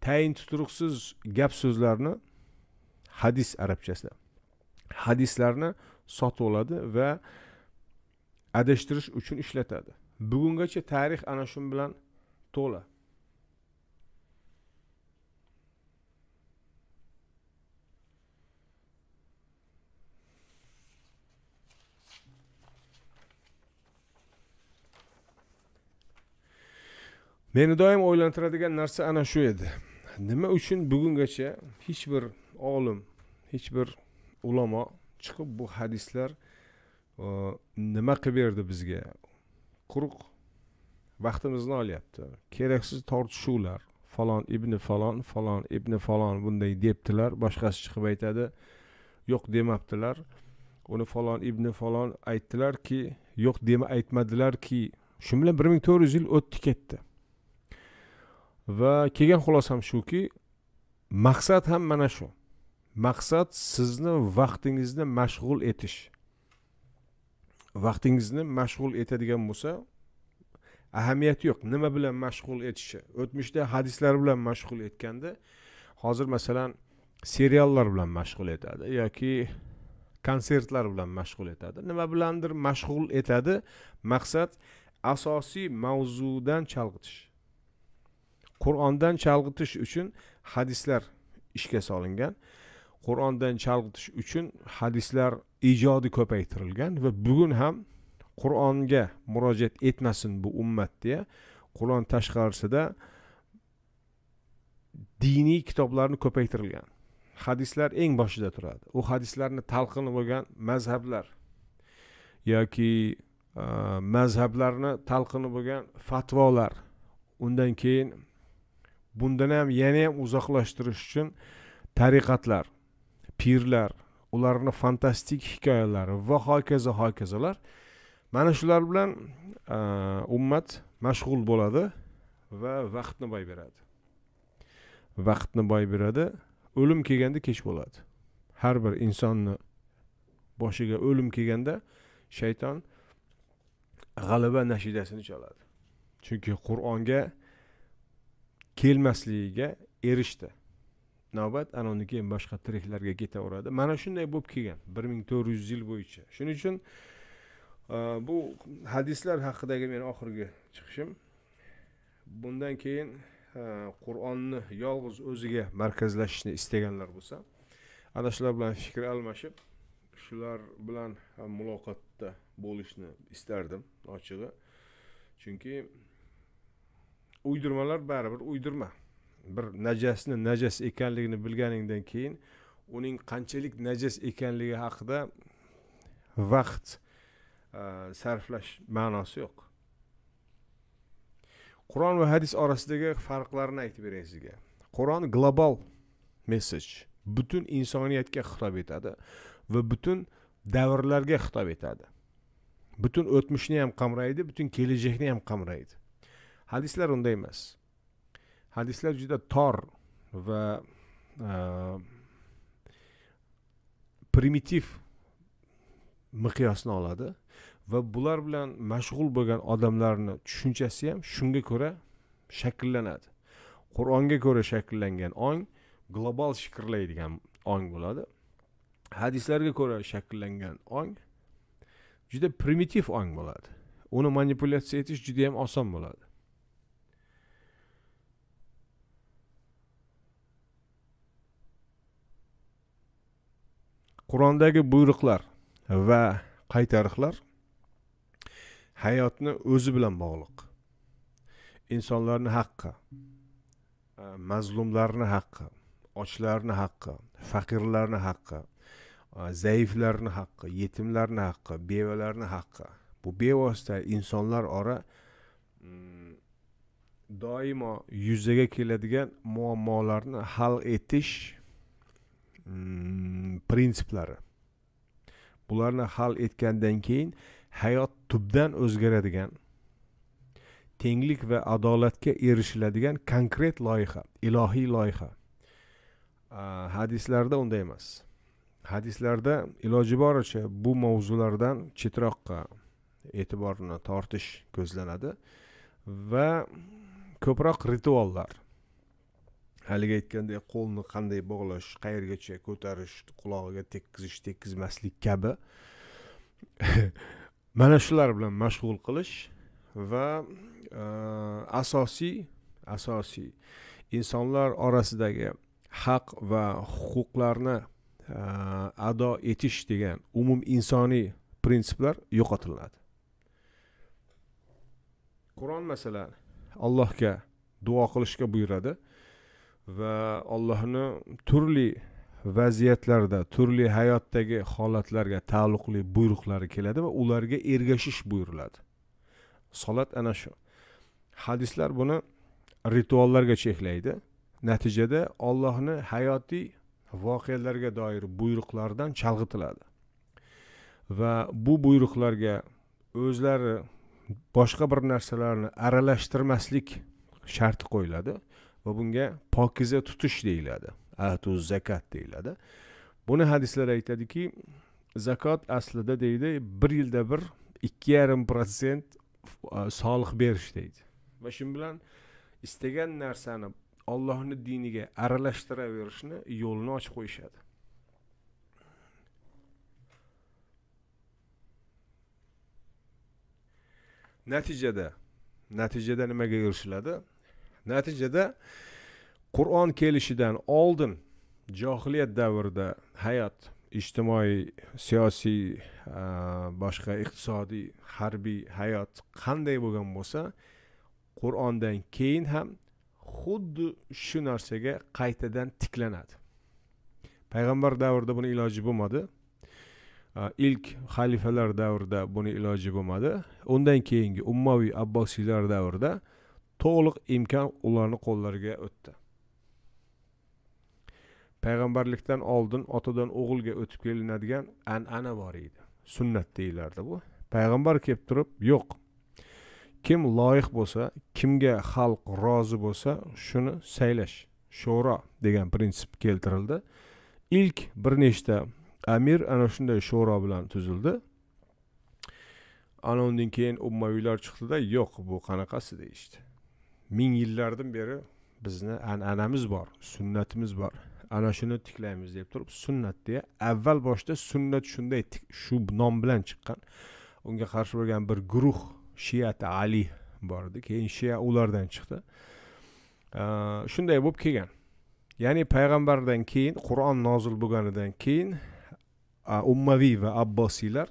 tayin tuturuqsiz gap so'zlarni hadis arabchasida hadislarni sotib oladi va adashtirish uchun ishlatadi bugungacha tarix ana shu bilan to'la meni doim o'ylantiradigan narsa ana shu edi nima uchun bugungacha hech bir olim hech bir ulamo chiqib bu hadislar nima qilib berdi bizga quruq vaqtimizni olyapti keraksiz tortishuvlar falon ibni falon falon ibni falon bunday debdilar boshqasi chiqib aytadi yo'q demabdilar uni falon ibni falon aytdilarki yo'q dema aytmadilarki shu bilan bir ming to'rt yuz yil o'tdi ketdi va kelgan xulosam shuki maqsad ham mana shu maqsad sizni vaqtingizni mashg'ul etish vaqtingizni mashg'ul etadigan bo'lsa ahamiyati yo'q nima bilan mashg'ul etishi o'tmishda hadislar bilan mashg'ul etganda hozir masalan seriallar bilan mashg'ul etadi yoki konsertlar bilan mashg'ul etadi nima bilandir mashg'ul etadi maqsad asosiy mavzudan chalg'itish qur'ondan chalg'itish uchun hadislar ishga solingan qur'ondan chalg'itish uchun hadislar ijodi ko'paytirilgan va bugun ham qur'onga murojaat etmasin bu ummat deya qur'on tashqarisida diniy kitoblarni ko'paytirilgan hadislar eng boshida turadi u hadislarni talqini bo'lgan mazhablar yoki e, mazhablarni talqini bo'lgan fatvolar undan keyin bundan ham yana ham uzoqlashtirish uchun tariqatlar pirlar ularni fantastik hikoyalari va hokazo hokazolar mana shular bilan e, ummat mashg'ul bo'ladi va vaqtni boy beradi vaqtni boy beradi o'lim kelganda kech bo'ladi har bir insonni boshiga o'lim kelganda shayton g'alaba nashidasini chaladi chunki qur'onga kelmasligiga erishdi navbat anavni keyin boshqa treklarga ketaveradi mana shunday bo'lib kelgan bir ming to'rt yuz yil bo'yicha shuning uchun e, bu hadislar haqidagi meni oxirgi chiqishim bundan keyin e, qur'onni yolg'iz o'ziga markazlashishni istaganlar bo'lsa ana shular bilan fikr almashib shular bilan e, muloqotda bo'lishni istardim ochig'i chunki uydirmalar baribir uydirma bir najasni najas ekanligini bilganingdan keyin uning qanchalik najas ekanligi haqida vaqt e, sarflash ma'nosi yo'q qur'on va hadis orasidagi farqlarni aytib beray sizga qur'on global messej butun insoniyatga xitob etadi va butun davrlarga xitob etadi butun o'tmishni ham qamraydi butun kelajakni ham qamraydi hadislar unday emas hadislar juda tor va e, primitiv miqyosni oladi va bular bilan mashg'ul bo'lgan odamlarni tushunchasi ham shunga ko'ra shakllanadi qur'onga ko'ra shakllangan ong global fikrlaydigan ong bo'ladi hadislarga ko'ra shakllangan ong juda primitiv ong bo'ladi uni manipulyatsiya etish juda yam oson bo'ladi qur'ondagi buyruqlar va qaytariqlar hayotni o'zi bilan bog'liq insonlarni haqqi e, mazlumlarni haqqi ochlarni haqqi faqirlarni haqqi e, zaiflarni haqqi yetimlarni haqqi bevalarni haqqi bu bevosita insonlar ora mm, doimo yuzaga keladigan muammolarni hal etish prinsiplari bularni hal etgandan keyin hayot tubdan o'zgaradigan tenglik va adolatga erishiladigan konkret loyiha ilohiy loyiha hadislarda unday emas hadislarda iloji boricha bu mavzulardan chetroqqa e'tiborni tortish ko'zlanadi va ko'proq rituallar haligi aytgandek qo'lni qanday bog'lash qayergacha ko'tarish qulog'iga tekkizish tekkizmaslik kabi mana shular bilan mashg'ul qilish va e, asosiy asosiy insonlar orasidagi haq va huquqlarni e, ado etish degan umum insoniy prinsiplar yo'qotiladi qur'on masalan allohga duo qilishga buyuradi va allohni turli vaziyatlarda turli hayotdagi holatlarga taalluqli buyruqlari keladi va ularga ergashish buyuriladi solat ana shu hadislar buni rituallarga cheklaydi natijada ollohni hayotiy voqealarga doir buyruqlardan chalg'itiladi va bu buyruqlarga o'zlari boshqa bir narsalarni aralashtirmaslik sharti qo'yiladi va bunga pokiza tutish deyiladi atu zakat deyiladi buni hadislar aytadiki zakot aslida deydi bir yilda bir ikki yarim protsent e, soliq berish deydi va shu bilan istagan narsani ollohni diniga aralashtiraverishni yo'lini ochib qo'yishadi natijada natijada nimaga erishiladi natijada qur'on kelishidan oldin johiliyat davrida hayot ijtimoiy siyosiy boshqa iqtisodiy harbiy hayot qanday bo'lgan bo'lsa qur'ondan keyin ham xuddi shu narsaga qaytadan tiklanadi payg'ambar davrida buni iloji bo'lmadi ilk xalifalar davrida buni iloji bo'lmadi undan keyingi ummaviy abbosiylar davrida to'liq imkon ularni qo'llariga o'tdi payg'ambarlikdan oldin otadan o'g'ilga o'tib kelinadigan an'ana bor edi sunnat deyilardi bu payg'ambar kelib turib yo'q kim loyiq bo'lsa kimga xalq rozi bo'lsa shuni saylash sho'ro degan prinsip keltirildi ilk bir nechta amir ana shunday sho'ro bilan tuzildi ana undan keyin ummaviylar chiqdida yo'q bu qanaqasi deyishdi işte. ming yillardan beri bizni an'anamiz bor sunnatimiz bor ana shuni tiklaymiz deb turib sunnat deya avval boshida sunnat shunday shu nom bilan chiqqan unga qarshi bo'lgan bir guruh shiyati ali bor edi keyin shia ulardan chiqdi shunday bo'lib kelgan ya'ni payg'ambardan keyin qur'on nozil bo'lganidan keyin ummaviy va abbosiylar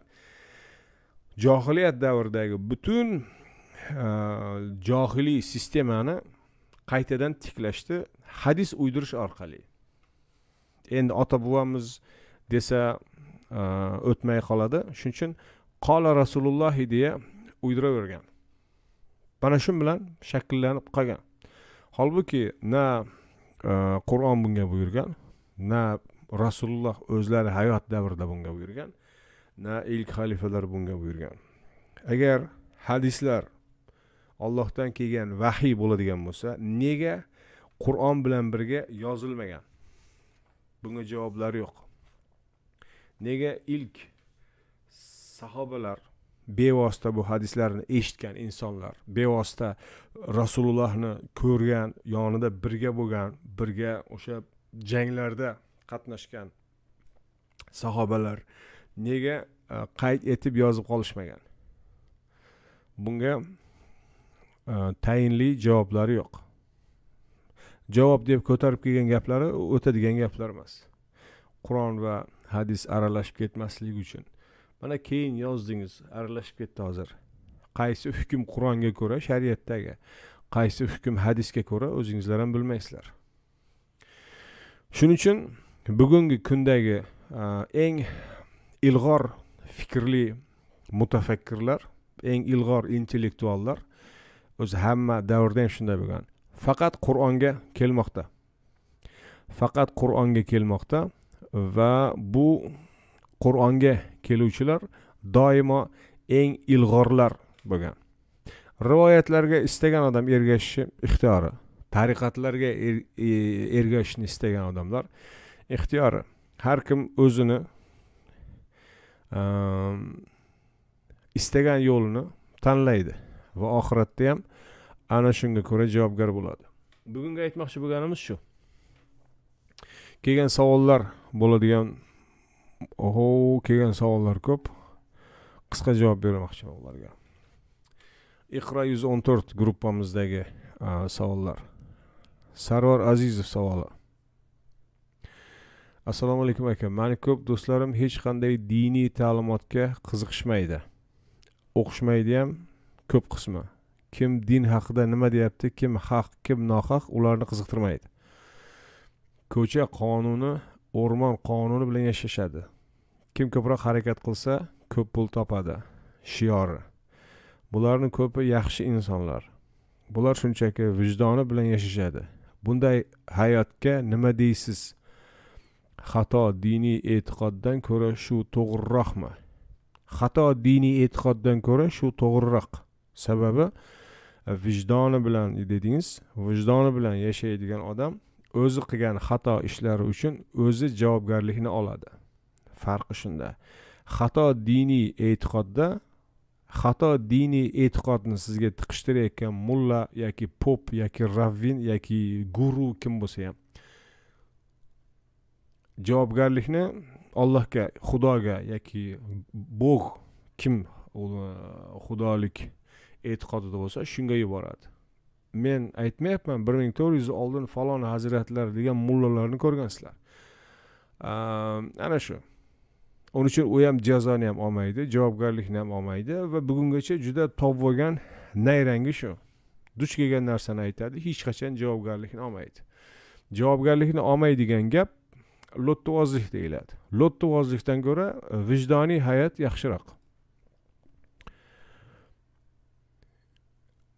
johiliyat davridagi butun Э, johiliy sistemani qaytadan tiklashdi hadis uydirish orqali endi ota bobomiz desa e, o'tmay qoladi shuning uchun qola rasulullohi deya uydiravergan mana shu bilan shakllanib qolgan holbuki na e, qur'on bunga buyurgan na rasululloh o'zlari hayot davrida bunga buyurgan na ilk xalifalar bunga buyurgan agar hadislar allohdan kelgan vahiy bo'ladigan bo'lsa nega qur'on bilan birga yozilmagan bunga javoblari yo'q nega ilk sahobalar bevosita bu hadislarni eshitgan insonlar bevosita rasulullohni ko'rgan yonida birga bo'lgan birga o'sha janglarda qatnashgan sahobalar nega e, qayd etib yozib qolishmagan bunga Э, tayinli javoblari yo'q javob deb ko'tarib kelgan gaplari o'tadigan gaplar emas qur'on va hadis aralashib ketmasligi uchun mana keyin yozdingiz aralashib ketdi hozir qaysi hukm qur'onga ko'ra shariatdagi qaysi hukm hadisga ko'ra o'zingizlar ham bilmaysizlar shuning uchun bugungi kundagi e, eng ilg'or fikrli mutafakkirlar eng ilg'or intellektuallar o'zi hamma davrda ham shunday bo'lgan faqat qur'onga kelmoqda faqat qur'onga kelmoqda va bu qur'onga keluvchilar doimo eng ilg'orlar bo'lgan rivoyatlarga istagan odam ergashishi ixtiyori tariqatlarga er, e, ergashishni istagan odamlar ixtiyori har kim o'zini ehm, istagan yo'lini tanlaydi va oxiratda ham ana shunga ko'ra javobgar bo'ladi bugungi aytmoqchi bo'lganimiz shu kelgan savollar bo'ladigan oho kelgan savollar ko'p qisqa javob bermoqchiman ularga iqro yuz o'n to'rt gruppamizdagi savollar sarvar azizov savoli assalomu alaykum aka mani ko'p do'stlarim hech qanday diniy ta'limotga qiziqishmaydi o'qishmaydi ham ko'p qismi kim din haqida nima deyapti kim haq kim nohaq ularni qiziqtirmaydi ko'cha qonuni o'rmon qonuni bilan yashashadi kim ko'proq harakat qilsa ko'p pul topadi shiori bularni ko'pi yaxshi insonlar bular shunchaki vijdoni bilan yashashadi bunday hayotga nima deysiz xato diniy e'tiqoddan ko'ra shu to'g'riroqmi xato diniy e'tiqoddan ko'ra shu to'g'riroq sababi e, vijdoni bilan dedingiz vijdoni bilan yashaydigan odam o'zi qilgan xato ishlari uchun o'zi javobgarlikni oladi farqi shunda xato diniy e'tiqodda xato diniy e'tiqodni sizga tiqishtirayotgan mulla yoki pop yoki ravvin yoki guru kim bo'lsa ham javobgarlikni allohga xudoga yoki bog' kim e, xudolik e'tiqodida bo'lsa shunga yuboradi men aytmayapman bir ming to'rt yuz oldin falon hazratlar degan mullalarni ko'rgansizlar ana shu uning uchun u ham jazoni ham olmaydi javobgarlikni ham olmaydi va bugungacha juda bo'lgan nayrangi shu duch kelgan narsani aytadi hech qachon javobgarlikni olmaydi javobgarlikni olmaydigan gap lo'ttivozlik deyiladi lo'ttivozlikdan ko'ra vijdoniy hayot yaxshiroq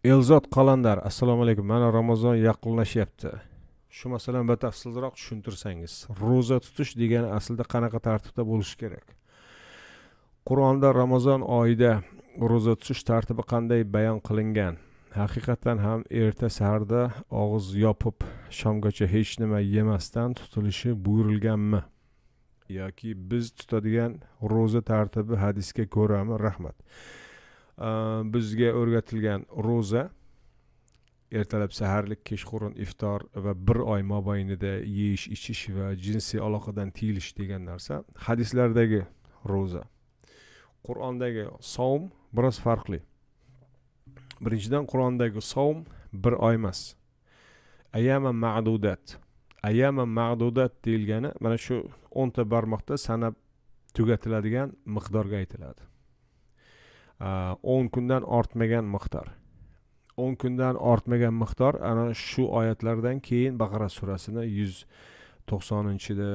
elzod qalandar assalomu alaykum mana ramazon yaqinlashyapti shu masalani batafsilroq tushuntirsangiz ro'za tutish degani aslida qanaqa tartibda bo'lishi kerak qur'onda ramazon oyida ro'za tutish tartibi qanday bayon qilingan haqiqatdan ham erta saharda og'iz yopib shomgacha hech nima yemasdan tutilishi buyurilganmi yoki biz tutadigan ro'za tartibi hadisga ko'rami rahmat bizga o'rgatilgan ro'za ertalab saharlik kechqurun iftor va bir oy mobaynida yeyish ichish va jinsiy aloqadan tiyilish degan narsa hadislardagi ro'za qur'ondagi savm biroz farqli birinchidan qur'ondagi savm bir oy emas ayama ma'dudat ayama ma'dudat deyilgani mana shu o'nta barmoqda sanab tugatiladigan miqdorga aytiladi Э, o'n kundan ortmagan miqdor o'n kundan ortmagan miqdor ana shu oyatlardan keyin baqara surasini yuz to'qsoninchida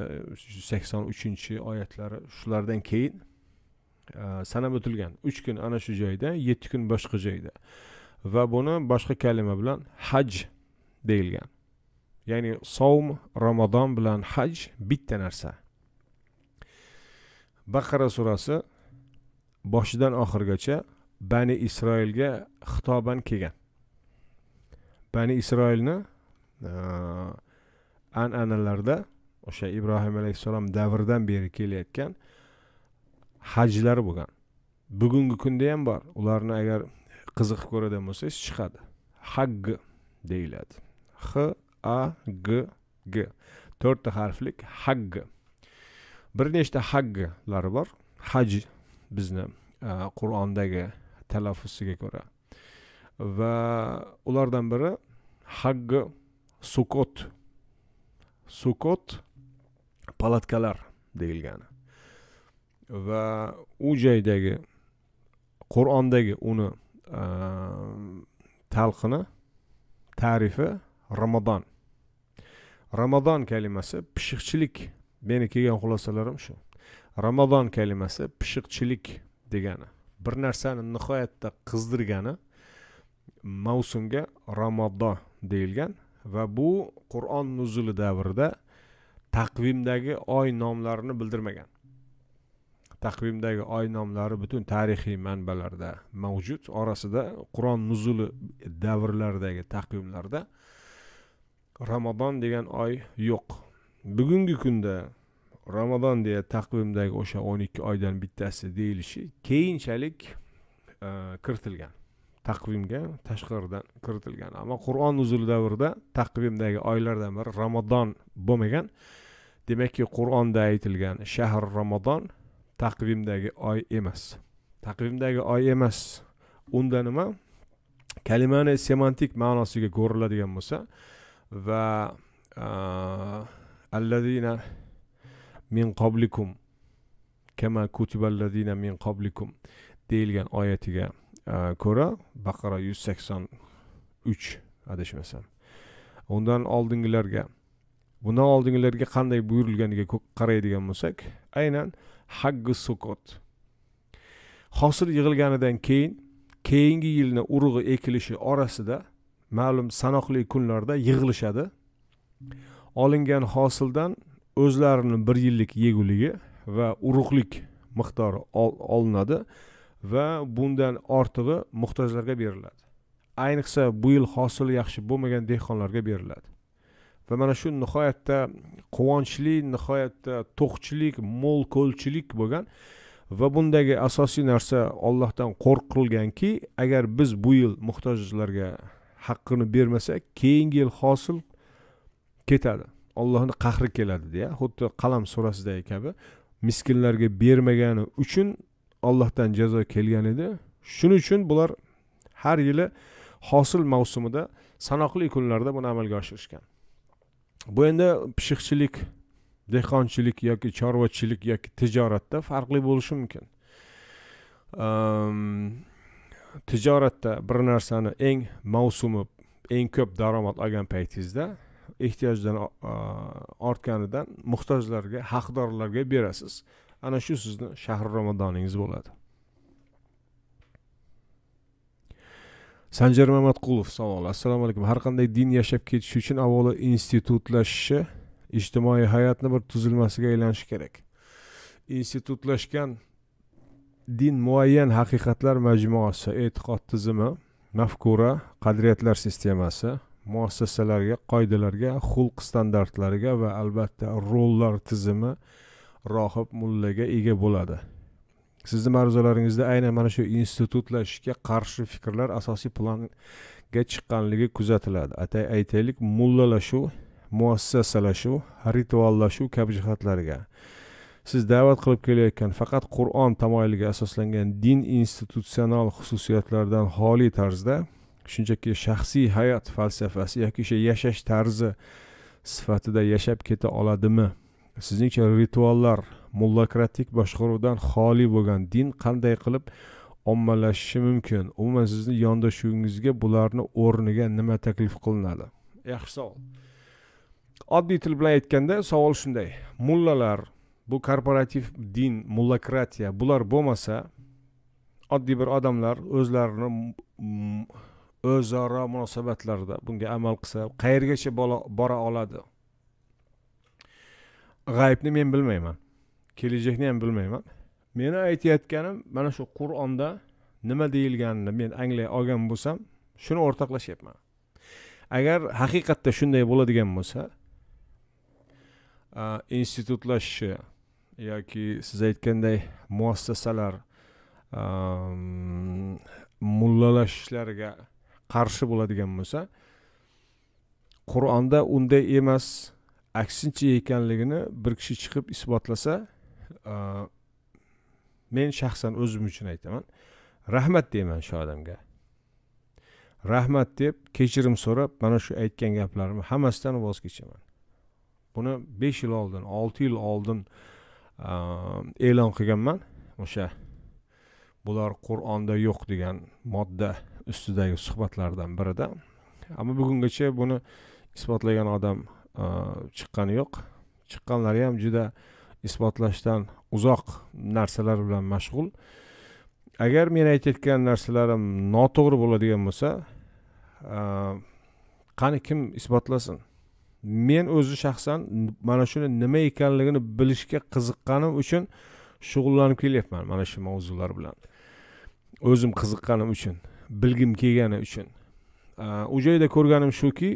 sakson uchinchi oyatlari shulardan keyin e, sanab o'tilgan uch kun ana shu joyda yetti kun boshqa joyda va buni boshqa kalima bilan haj deyilgan ya'ni savm ramazon bilan haj bitta narsa baqara surasi boshidan oxirigacha bani isroilga xitoban kelgan bani isroilni e, an'analarda o'sha ibrohim alayhissalom davridan beri kelayotgan hajlar bo'lgan bugungi kunda ham bor ularni agar qiziqib ko'radigan bo'lsangiz chiqadi hagg deyiladi h a g g to'rtta harflik hagg bir nechta haglari bor haj bizni e, qur'ondagi talaffuziga ko'ra va ulardan biri haggi sukot sukot palatkalar deyilgani va u joydagi qur'ondagi uni e, talqini ta'rifi ramazon ramazon kalimasi pishiqchilik meni kelgan xulosalarim shu ramazon kalimasi pishiqchilik degani bir narsani nihoyatda qizdirgani mavsumga ramazon deyilgan va bu qur'on nuzuli davrida taqvimdagi oy nomlarini bildirmagan taqvimdagi oy nomlari butun tarixiy manbalarda mavjud orasida qur'on nuzuli davrlaridagi taqvimlarda ramazon degan oy yo'q bugungi kunda ramazon deya taqvimdagi o'sha o'n ikki oydan bittasi deyilishi keyinchalik e, kiritilgan taqvimga tashqaridan kiritilgan ammo qur'on nuzuli davrida taqvimdagi oylardan biri ramazon bo'lmagan demakki qur'onda aytilgan shahr ramazon taqvimdagi oy emas taqvimdagi oy emas unda nima kalimani semantik ma'nosiga ko'riladigan bo'lsa va e, allazina min qoblikum kama kutiballazina min qoblikum deyilgan oyatiga ko'ra baqara yuz sakson uch adashmasam undan oldingilarga bundan oldingilarga qanday buyurilganiga qaraydigan bo'lsak aynan haggi sukot hosil yig'ilganidan keyin keyingi yilni urug'i ekilishi orasida ma'lum sanoqli kunlarda yig'ilishadi olingan hosildan o'zlarini bir yillik yeguligi va urug'lik miqdori olinadi va bundan ortig'i muhtojlarga beriladi ayniqsa bu yil hosili yaxshi bo'lmagan dehqonlarga beriladi va mana shu nihoyatda quvonchli nihoyatda to'qchilik mo'l ko'lchilik bo'lgan va bundagi asosiy narsa ollohdan qo'rqilganki agar biz bu yil muhtojlarga haqqini bermasak keyingi yil hosil ketadi allohni qahri keladi deya xuddi qalam surasidagi kabi miskinlarga bermagani uchun allohdan jazo kelgan edi shuning uchun bular har yili hosil mavsumida sanoqli kunlarda buni amalga oshirishgan bu endi pishiqchilik dehqonchilik yoki chorvachilik yoki tijoratda farqli bo'lishi mumkin um, tijoratda bir narsani eng mavsumi eng ko'p daromad olgan paytingizda ehtiyojdan ortganidan muhtojlarga haqdorlarga berasiz ana shu sizni shahri ramadoningiz bo'ladi sanjar mamatqulov savol assalomu alaykum har qanday din yashab ketishi uchun avvalo institutlashishi ijtimoiy hayotni bir tuzilmasiga aylanishi kerak institutlashgan din muayyan haqiqatlar majmuasi e'tiqod tizimi mafkura qadriyatlar sistemasi muassasalarga qoidalarga xulq standartlariga va albatta rollar tizimi rohib mullaga ega bo'ladi sizni ma'ruzalaringizda aynan mana shu institutlashishga qarshi fikrlar asosiy planga chiqqanligi kuzatiladi aytaylik mullalashuv muassasalashuv ritvallashuv kabi jihatlarga siz da'vat qilib kelayotgan faqat qur'on tamoyiliga asoslangan din institutsional xususiyatlardan xoli tarzda shunchaki shaxsiy hayot falsafasi yoki o'sha yashash tarzi sifatida yashab keta oladimi sizningcha rituallar mullokratik boshqaruvdan xoli bo'lgan din qanday qilib ommalashishi mumkin umuman sizni yondashuvingizga bularni o'rniga nima taklif qilinadi yaxshi savol oddiy til bilan aytganda savol shunday mullalar bu korporativ din mullokratiya bular bo'lmasa oddiy bir odamlar o'zlarini o'zaro munosabatlarda bunga amal qilsa qayergacha bora oladi g'aybni men bilmayman kelajakni ham bilmayman meni aytayotganim mana shu qur'onda nima deyilganini men anglay olgan bo'lsam shuni o'rtoqlashyapman agar haqiqatda shunday bo'ladigan bo'lsa institutlashishi yoki siz aytganday muassasalar mullalashishlarga qarshi bo'ladigan bo'lsa qur'onda unday emas aksincha ekanligini bir kishi chiqib isbotlasa men shaxsan o'zim uchun aytaman rahmat deyman shu odamga rahmat deb kechirim so'rab mana shu aytgan gaplarimni hammasidan voz kechaman buni besh yil oldin olti yil oldin e'lon qilganman o'sha bular qur'onda yo'q degan modda ustidagi suhbatlardan birida ammo bugungacha buni isbotlagan odam e, chiqqani yo'q chiqqanlari ham juda isbotlashdan uzoq narsalar bilan mashg'ul agar men aytayotgan narsalarim noto'g'ri bo'ladigan bo'lsa e, qani kim isbotlasin men o'zi shaxsan mana shuni nima ekanligini bilishga qiziqqanim uchun shug'ullanib kelyapman mana shu mavzular bilan o'zim qiziqqanim uchun bilgim kelgani uchun u joyda ko'rganim shuki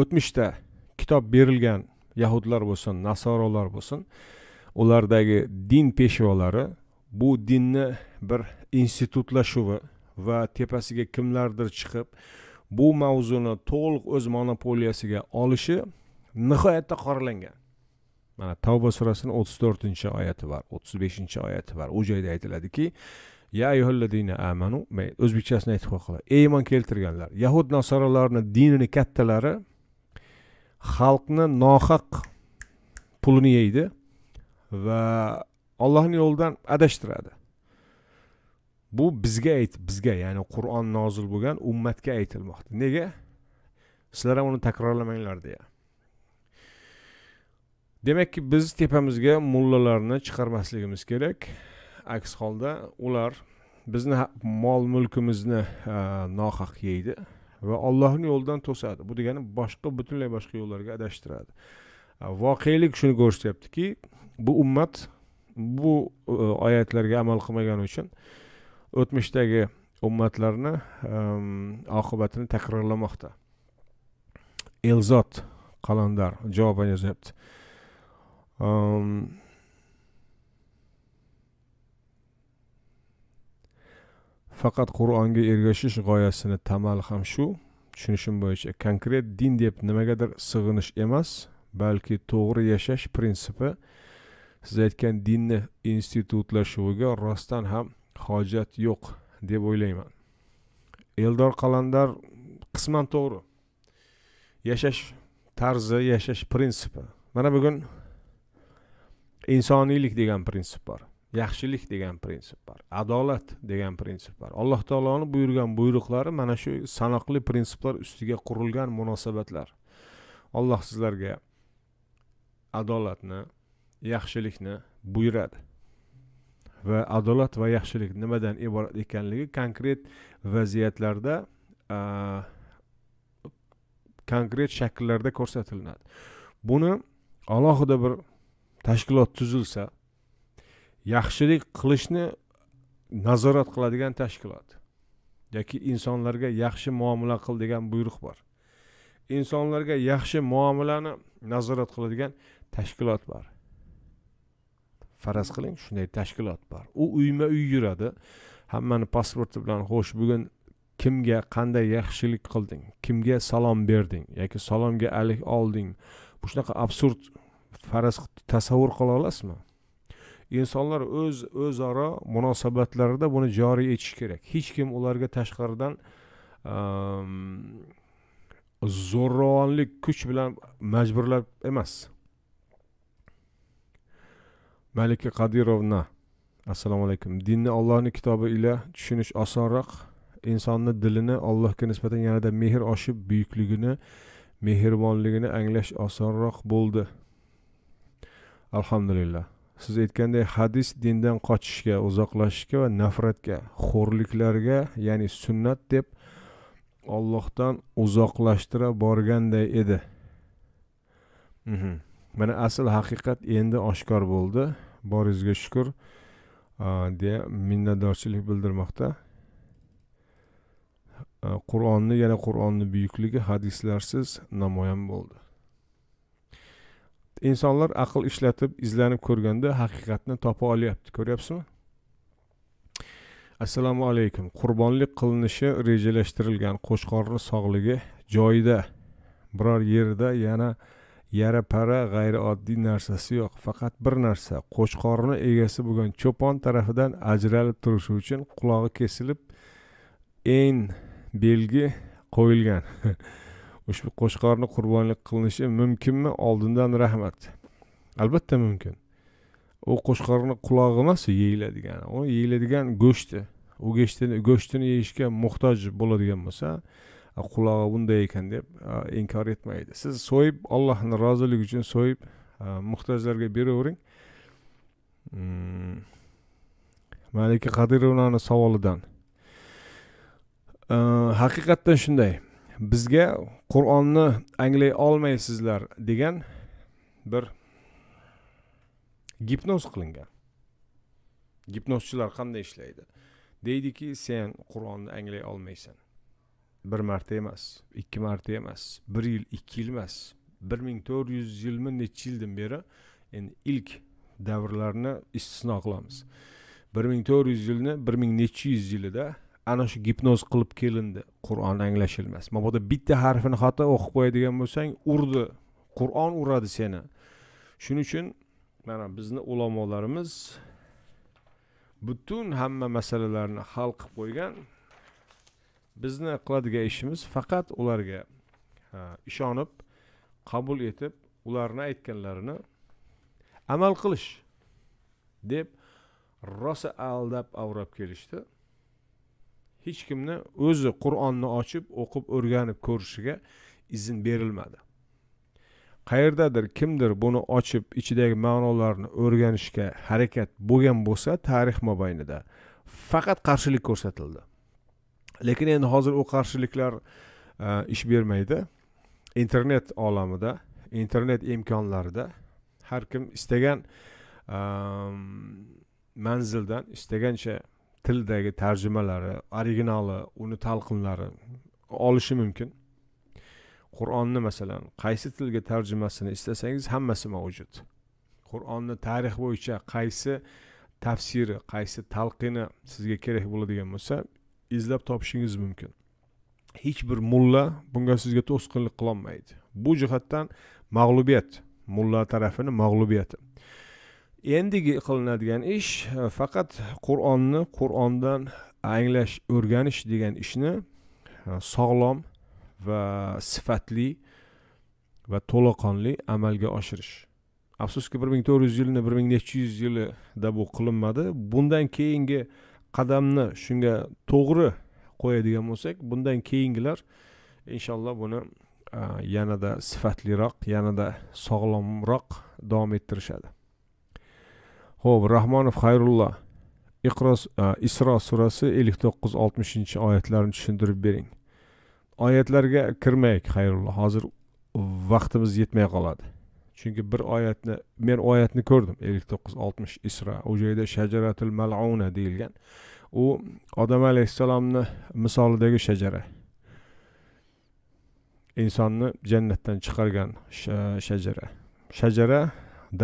o'tmishda kitob berilgan yahudlar bo'lsin nasorolar bo'lsin ulardagi din peshvolari bu dinni bir institutlashuvi va tepasiga kimlardir chiqib bu mavzuni to'liq o'z monopoliyasiga olishi nihoyatda qoralangan mana tavba surasini o'ttiz to'rtinchi oyati bor o'ttiz beshinchi oyati bor u joyda aytiladiki ya ayyuhallazina amanu o'zbekchasini aytib ey iymon keltirganlar yahud nasoralarni dinini kattalari xalqni nohaq pulini yeydi va ollohni yo'lidan adashtiradi bu bizga ayt bizga ya'ni qur'on nozil bo'lgan ummatga aytilmoqda nega sizlar ham uni takrorlamanglar deya demakki biz tepamizga mullalarni chiqarmasligimiz kerak aks holda ular bizni mol mulkimizni nohaq yeydi va ollohni yo'lidan to'sadi bu degani boshqa butunlay boshqa yo'llarga adashtiradi voqelik shuni ko'rsatyaptiki bu ummat bu e, oyatlarga amal qilmagani uchun o'tmishdagi ummatlarni oqibatini takrorlamoqda elzot qalandar javoban yozyapti faqat qur'onga ergashish g'oyasini tamal ham shu tushunishim bo'yicha konkret din deb nimagadir sig'inish emas balki to'g'ri yashash prinsipi siz aytgan dinni institutlashuviga rostdan ham hojat yo'q deb o'ylayman eldor qalandar qisman to'g'ri yashash tarzi yashash prinsipi mana bugun insoniylik degan prinsip bor yaxshilik degan prinsip bor adolat degan prinsip bor alloh taoloni buyurgan buyruqlari mana shu sanoqli prinsiplar ustiga qurilgan munosabatlar alloh sizlarga adolatni yaxshilikni buyuradi va adolat va yaxshilik nimadan iborat ekanligi konkret vaziyatlarda konkret shakllarda ko'rsatiladi buni alohida bir tashkilot tuzilsa yaxshilik qilishni nazorat qiladigan tashkilot yoki insonlarga yaxshi muomala qil degan buyruq bor insonlarga yaxshi muomalani nazorat qiladigan tashkilot bor faraz qiling shunday tashkilot bor u uyma uy yuradi hammani pasporti bilan xo'sh bugun kimga qanday yaxshilik qilding kimga salom berding yoki salomga alik olding bu shunaqa absurd faraz tasavvur qila olasizmi insonlar o'z o'zaro munosabatlarida buni joriy etish kerak hech kim ularga tashqaridan zo'ravonlik kuch bilan majburlab emas malika qadirovna assalomu alaykum dinni ollohni kitobi ila tushunish osonroq insonni dilini allohga nisbatan yanada mehr oshib buyukligini mehribonligini anglash osonroq bo'ldi alhamdulillah siz aytganday hadis dindan qochishga uzoqlashishga va nafratga xo'rliklarga ya'ni sunnat deb ollohdan uzoqlashtira borganday edi mhm. mana asl haqiqat endi oshkor bo'ldi boringizga shukur deya minnatdorchilik bildirmoqda qur'onni yana qur'onni buyukligi hadislarsiz namoyon bo'ldi insonlar aql ishlatib izlanib ko'rganda haqiqatni topa olyapti ko'ryapsizmi assalomu alaykum qurbonlik qilinishi rejalashtirilgan qo'chqorni sog'ligi joyida biror yerda yana yara para g'ayrioddiy narsasi yo'q faqat bir narsa qo'chqorni egasi bo'lgan cho'pon tarafidan ajralib turishi uchun qulog'i kesilib en belgi qo'yilgan ushbu qo'shqorni qurbonlik qilinishi mumkinmi oldindan rahmat albatta mumkin u qo'shqorni qulog'i emas yeyiladigan u yeyiladigan go'shti u go'shtini go'shtini yeyishga muhtoj bo'ladigan bo'lsa qulog'i bunday ekan deb inkor etmaydi siz so'yib allohni roziligi uchun so'yib muhtojlarga beravering hmm. malika qadirovnani savolidan haqiqatdan shunday bizga qur'onni anglay olmaysizlar degan bir gipnoz qilingan gipnozchilar qanday ishlaydi deydiki sen qur'onni anglay olmaysan bir marta emas ikki marta emas bir yil ikki yil emas bir ming to'rt yuz yilmi nechi yildan beri endi ilk davrlarni istisno qilamiz bir ming to'rt yuz yilni bir ming nechi yuz yilida ana shu gipnoz qilib kelindi qur'on anglashilmas mabodo bitta harfini xato o'qib qo'yadigan bo'lsang urdi qur'on uradi seni shuning uchun mana bizni ulamolarimiz butun hamma masalalarni hal qilib qo'ygan bizni qiladigan ishimiz faqat ularga ishonib qabul etib ularni aytganlarini amal qilish deb rosa aldab avrab kelishdi hech kimni o'zi qur'onni ochib o'qib o'rganib ko'rishiga izn berilmadi qayerdadir kimdir buni ochib ichidagi ma'nolarni o'rganishga harakat bo'lgan bo'lsa tarix mobaynida faqat qarshilik ko'rsatildi lekin endi hozir u qarshiliklar e, ish bermaydi internet olamida internet imkonlarida har kim istagan e, manzildan istagancha tildagi tarjimalari originali uni talqinlari olishi mumkin qur'onni masalan qaysi tilga tarjimasini istasangiz hammasi mavjud qur'onni tarix bo'yicha qaysi tafsiri qaysi talqini sizga kerak bo'ladigan bo'lsa izlab topishingiz mumkin hech bir mulla bunga sizga to'sqinlik qilolmaydi bu jihatdan mag'lubiyat mulla tarafini mag'lubiyati endigi qilinadigan ish e, faqat qur'onni qur'ondan anglash o'rganish degan ishni e, sog'lom va sifatli va to'laqonli amalga oshirish afsuski bir ming to'rt yuz yilni bir ming nechi yuz yilida bu qilinmadi bundan keyingi qadamni shunga to'g'ri qo'yadigan bo'lsak bundan keyingilar inshaalloh buni e, yanada sifatliroq yanada sog'lomroq davom ettirishadi ho'p rahmonov xayrullo iqros e, isro surasi ellik to'qqiz oltmishinchi oyatlarni tushuntirib bering oyatlarga kirmayik xayrullo hozir vaqtimiz yetmay qoladi chunki bir oyatni men oyatni ko'rdim ellik to'qqiz oltmish isro u joyda shajaratul maluna deyilgan u odam alayhissalomni misolidagi shajara insonni jannatdan chiqargan shajara shajara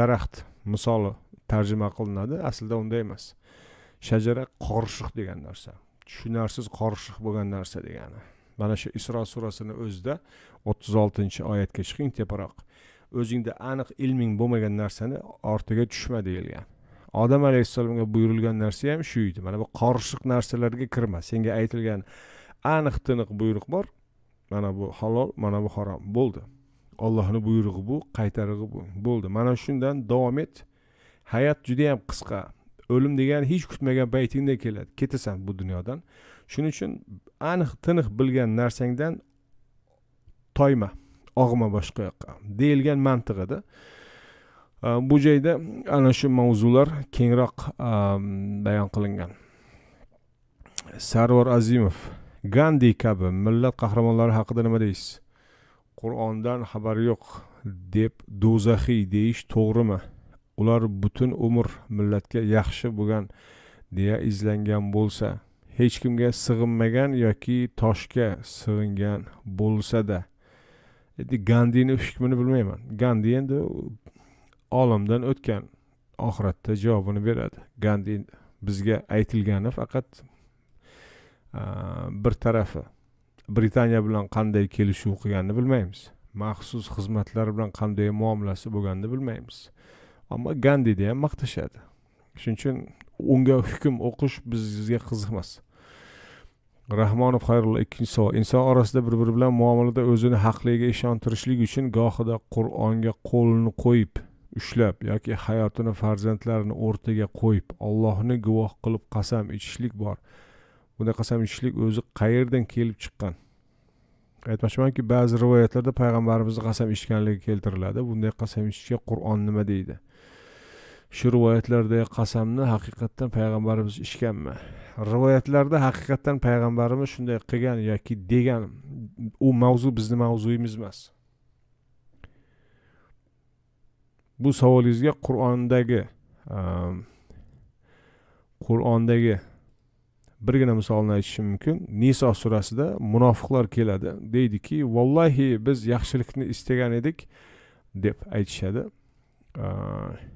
daraxt misoli tarjima qilinadi aslida unday emas shajara qorishiq degan narsa tushunarsiz qorishiq bo'lgan narsa degani mana shu isro surasini o'zida o'ttiz oltinchi oyatga chiqing teparoq o'zingda aniq ilming bo'lmagan narsani ortiga tushma deyilgan odam alayhissalomga buyurilgan narsa ham shu edi mana bu qorishiq narsalarga kirma senga aytilgan aniq tiniq buyruq bor mana bu halol mana bu harom bo'ldi ollohni buyrug'i bu qaytarig'i bu bo'ldi mana shundan davom et hayot juda yam qisqa o'lim degan hech kutmagan paytingda keladi ketasan bu dunyodan shuning uchun aniq tiniq bilgan narsangdan toyma og'ma boshqa yoqqa deyilgan mantiq edi bu joyda ana shu mavzular kengroq bayon qilingan sarvar azimov gandi kabi millat qahramonlari haqida nima deysiz qur'ondan xabari yo'q deb do'zaxiy deyish to'g'rimi ular butun umr millatga yaxshi bo'lgan deya izlangan bo'lsa hech kimga sig'inmagan yoki toshga sig'ingan bo'lsada endi gandini hukmini bilmayman gandi endi olamdan o'tgan oxiratda javobini beradi gandi bizga aytilgani faqat bir tarafi britaniya bilan qanday kelishuv qilganini bilmaymiz maxsus xizmatlar bilan qanday muomalasi bo'lganini bilmaymiz ammo gandini ham maqtashadi shuning uchun unga hukm o'qish bizga qiziq emas rahmonov xayrulloh ikkinchi savol inson orasida bir biri bilan muomalada o'zini haqligiga ishontirishlik uchun gohida qur'onga qo'lini qo'yib ushlab yoki hayotini farzandlarini o'rtaga qo'yib ollohni guvoh qilib qasam ichishlik bor bunday qasam ichishlik o'zi qayerdan kelib chiqqan aytmoqchimanki ba'zi rivoyatlarda payg'ambarimizni qasam ichganligi keltiriladi bunday qasam ichishga qur'on nima deydi shu rivoyatlarda qasamni haqiqatdan payg'ambarimiz ichganmi rivoyatlarda haqiqatdan payg'ambarimiz shunday qilgan yoki degan u mavzu bizni mavzuyimiz emas bu savolingizga qur'ondagi ehm, qur'ondagi birgina misolni aytishim mumkin niso surasida munofiqlar keladi deydiki vallahi biz yaxshilikni istagan edik deb aytishadi ehm,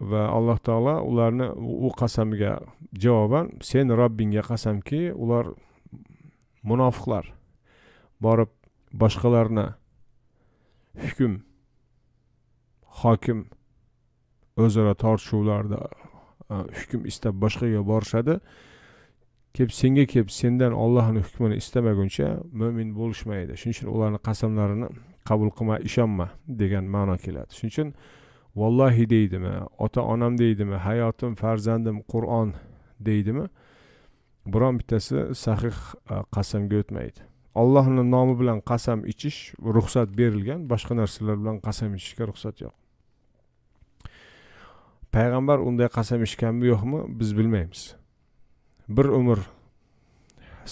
va alloh taolo ularni u qasamga javoban sen robbingga qasamki ular munofiqlar borib boshqalarni hukm hokim o'zaro tortishuvlarda hukm istab boshqaga borishadi kelib senga kelib sendan ollohni hukmini istamaguncha mo'min bo'lishmaydi shuning uchun ularni qasamlarini qabul qilma ishonma degan ma'no keladi shuning uchun vallohi deydimi ota onam deydimi hayotim farzandim qur'on deydimi biron bittasi sahih e, qasamga o'tmaydi allohni nomi bilan qasam ichish ruxsat berilgan boshqa narsalar bilan qasam ichishga ruxsat yo'q payg'ambar unday qasam ichganmi yo'qmi biz bilmaymiz bir umr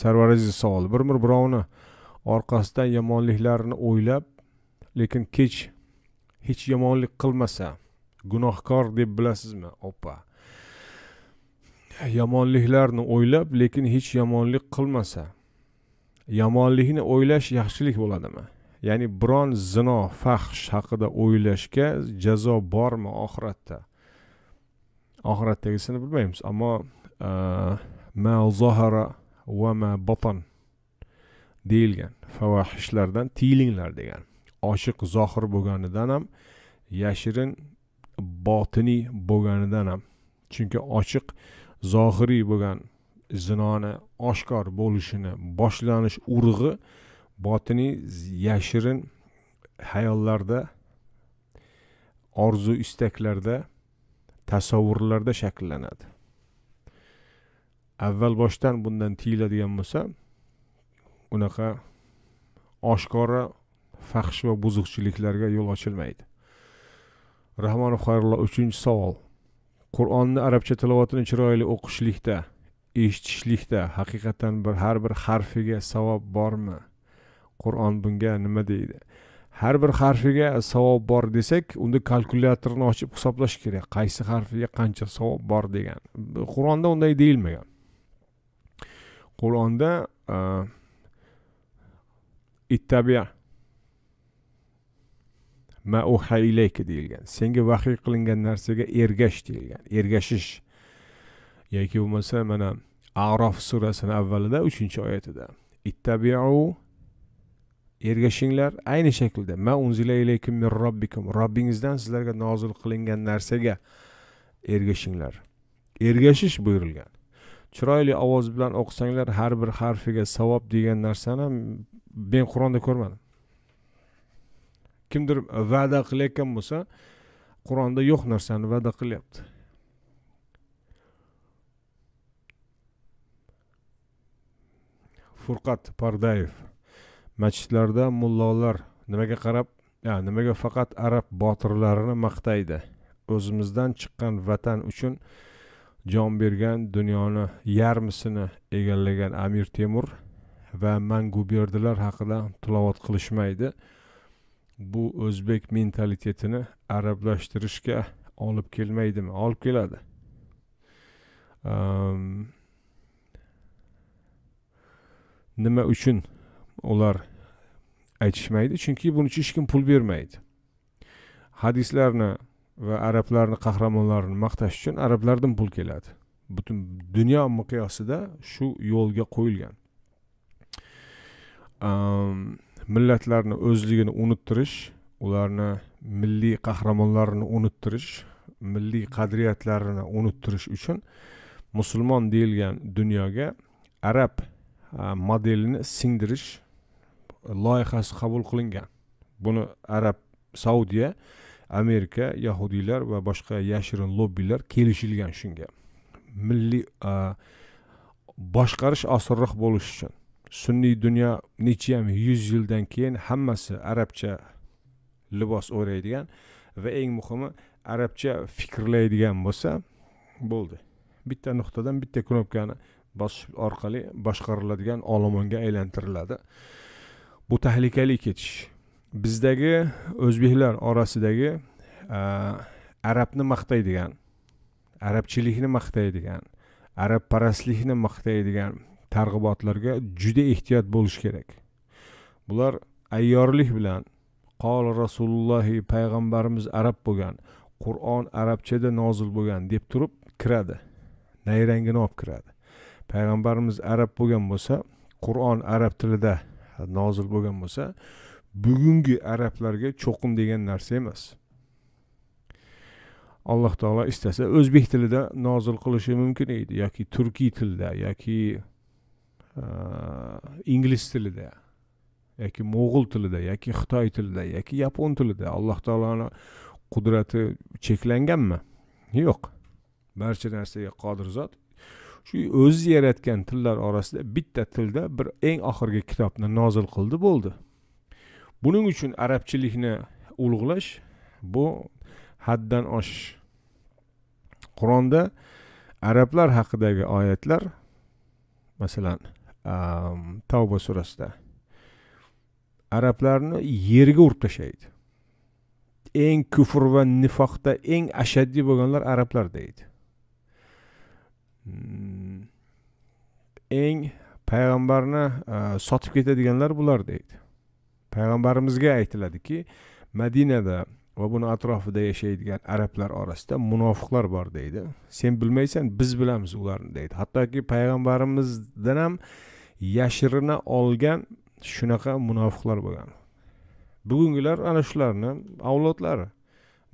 sarvar aziz savol bir umr birovni orqasidan yomonliklarini o'ylab lekin kech hech yomonlik qilmasa gunohkor deb bilasizmi opa yomonliklarni o'ylab lekin hech yomonlik qilmasa yomonlikni o'ylash yaxshilik bo'ladimi ya'ni biron zino fahsh haqida o'ylashga jazo bormi oxiratda oxiratdagisini bilmaymiz ammo e, ma zohara va ma boton deyilgan favahishlardan tiyilinglar degan oshiq zohir bo'lganidan ham yashirin botiniy bo'lganidan ham chunki ochiq zohiriy bo'lgan zinoni oshkor bo'lishini boshlanish urug'i botiniy yashirin hayollarda orzu istaklarda tasavvurlarda shakllanadi avval boshdan bundan tiyiladigan bo'lsa unaqa oshkora fahsh va buzuqchiliklarga yo'l ochilmaydi rahmonov xayrullo uchinchi savol qur'onni arabcha tilovatini chiroyli o'qishlikda eshitishlikda haqiqatdan bir har bir harfiga savob bormi qur'on bunga nima deydi har bir harfiga savob bor desak unda kalkulyatorni ochib hisoblash kerak qaysi harfiga qancha savob bor degan qur'onda unday deyilmagan qur'onda ittabiya ma uhayleyka deyilgan senga vahiy qilingan narsaga ergash deyilgan ergashish yoki bo'lmasa mana arof surasini avvalida uchinchi oyatida ittabiu ergashinglar ayni shaklda ma ilaykum min robbikum robbingizdan sizlarga nozil qilingan narsaga ergashinglar ergashish buyurilgan chiroyli ovoz bilan o'qisanglar har bir harfiga savob degan narsani men qur'onda ko'rmadim kimdir va'da qilayotgan bo'lsa qur'onda yo'q narsani va'da qilyapti furqat pardayev masjidlarda mullolar nimaga qarab nimaga faqat arab botirlarini maqtaydi o'zimizdan chiqqan vatan uchun jon bergan dunyoni yarmisini egallagan amir temur va berdilar haqida tilovat qilishmaydi bu o'zbek mentalitetini arablashtirishga olib kelmaydimi olib keladi um, nima uchun ular aytishmaydi chunki buning uchun hech kim pul bermaydi hadislarni va arablarni qahramonlarini maqtash uchun arablardan pul keladi butun dunyo miqyosida shu yo'lga qo'yilgan um, millatlarni o'zligini unuttirish ularni milliy qahramonlarini unuttirish milliy qadriyatlarini unuttirish uchun musulmon deyilgan dunyoga arab modelini singdirish loyihasi qabul qilingan buni arab saudiya amerika yahudiylar va boshqa yashirin lobbilar kelishilgan shunga milliy boshqarish osonroq bo'lishi uchun sunniy dunyo nechiyam yuz yildan keyin hammasi arabcha libos o'raydigan va eng muhimi arabcha fikrlaydigan bo'lsa bo'ldi bitta nuqtadan bitta knopkani bosish orqali boshqariladigan olomonga aylantiriladi bu tahlikali ketish bizdagi o'zbeklar orasidagi arabni maqtaydigan arabchilikni maqtaydigan arabparastlikni maqtaydigan targ'ibotlarga juda ehtiyot bo'lish kerak bular ayyorlik bilan qol rasulullohi payg'ambarimiz arab bo'lgan qur'on arabchada nozil bo'lgan deb turib kiradi nayrangini olib kiradi payg'ambarimiz arab bo'lgan bo'lsa qur'on arab tilida nozil bo'lgan bo'lsa bugungi arablarga cho'qim degan narsa emas alloh taolo istasa o'zbek tilida nozil qilishi mumkin edi yoki turkiy tilda yoki ingliz tilida yoki mo'g'ul tilida yoki xitoy tilida yoki yapon tilida alloh taoloni qudrati cheklanganmi yo'q barcha narsaga qodir zot shu o'zi yaratgan tillar orasida bitta tilda bir eng oxirgi kitobni nozil qildi bo'ldi buning uchun arabchilikni ulug'lash bu haddan oshish qur'onda arablar haqidagi oyatlar masalan tavba surasida arablarni yerga urib tashlaydi eng kufr va nifoqda eng ashaddiy bo'lganlar arablar deydi eng payg'ambarni sotib ketadiganlar bular deydi payg'ambarimizga aytiladiki madinada va buni atrofida yashaydigan arablar orasida munofiqlar bor deydi sen bilmaysan biz bilamiz ularni deydi hattoki payg'ambarimizdan ham yashirina olgan shunaqa munofiqlar bo'lgan bugungilar ana shularni avlodlari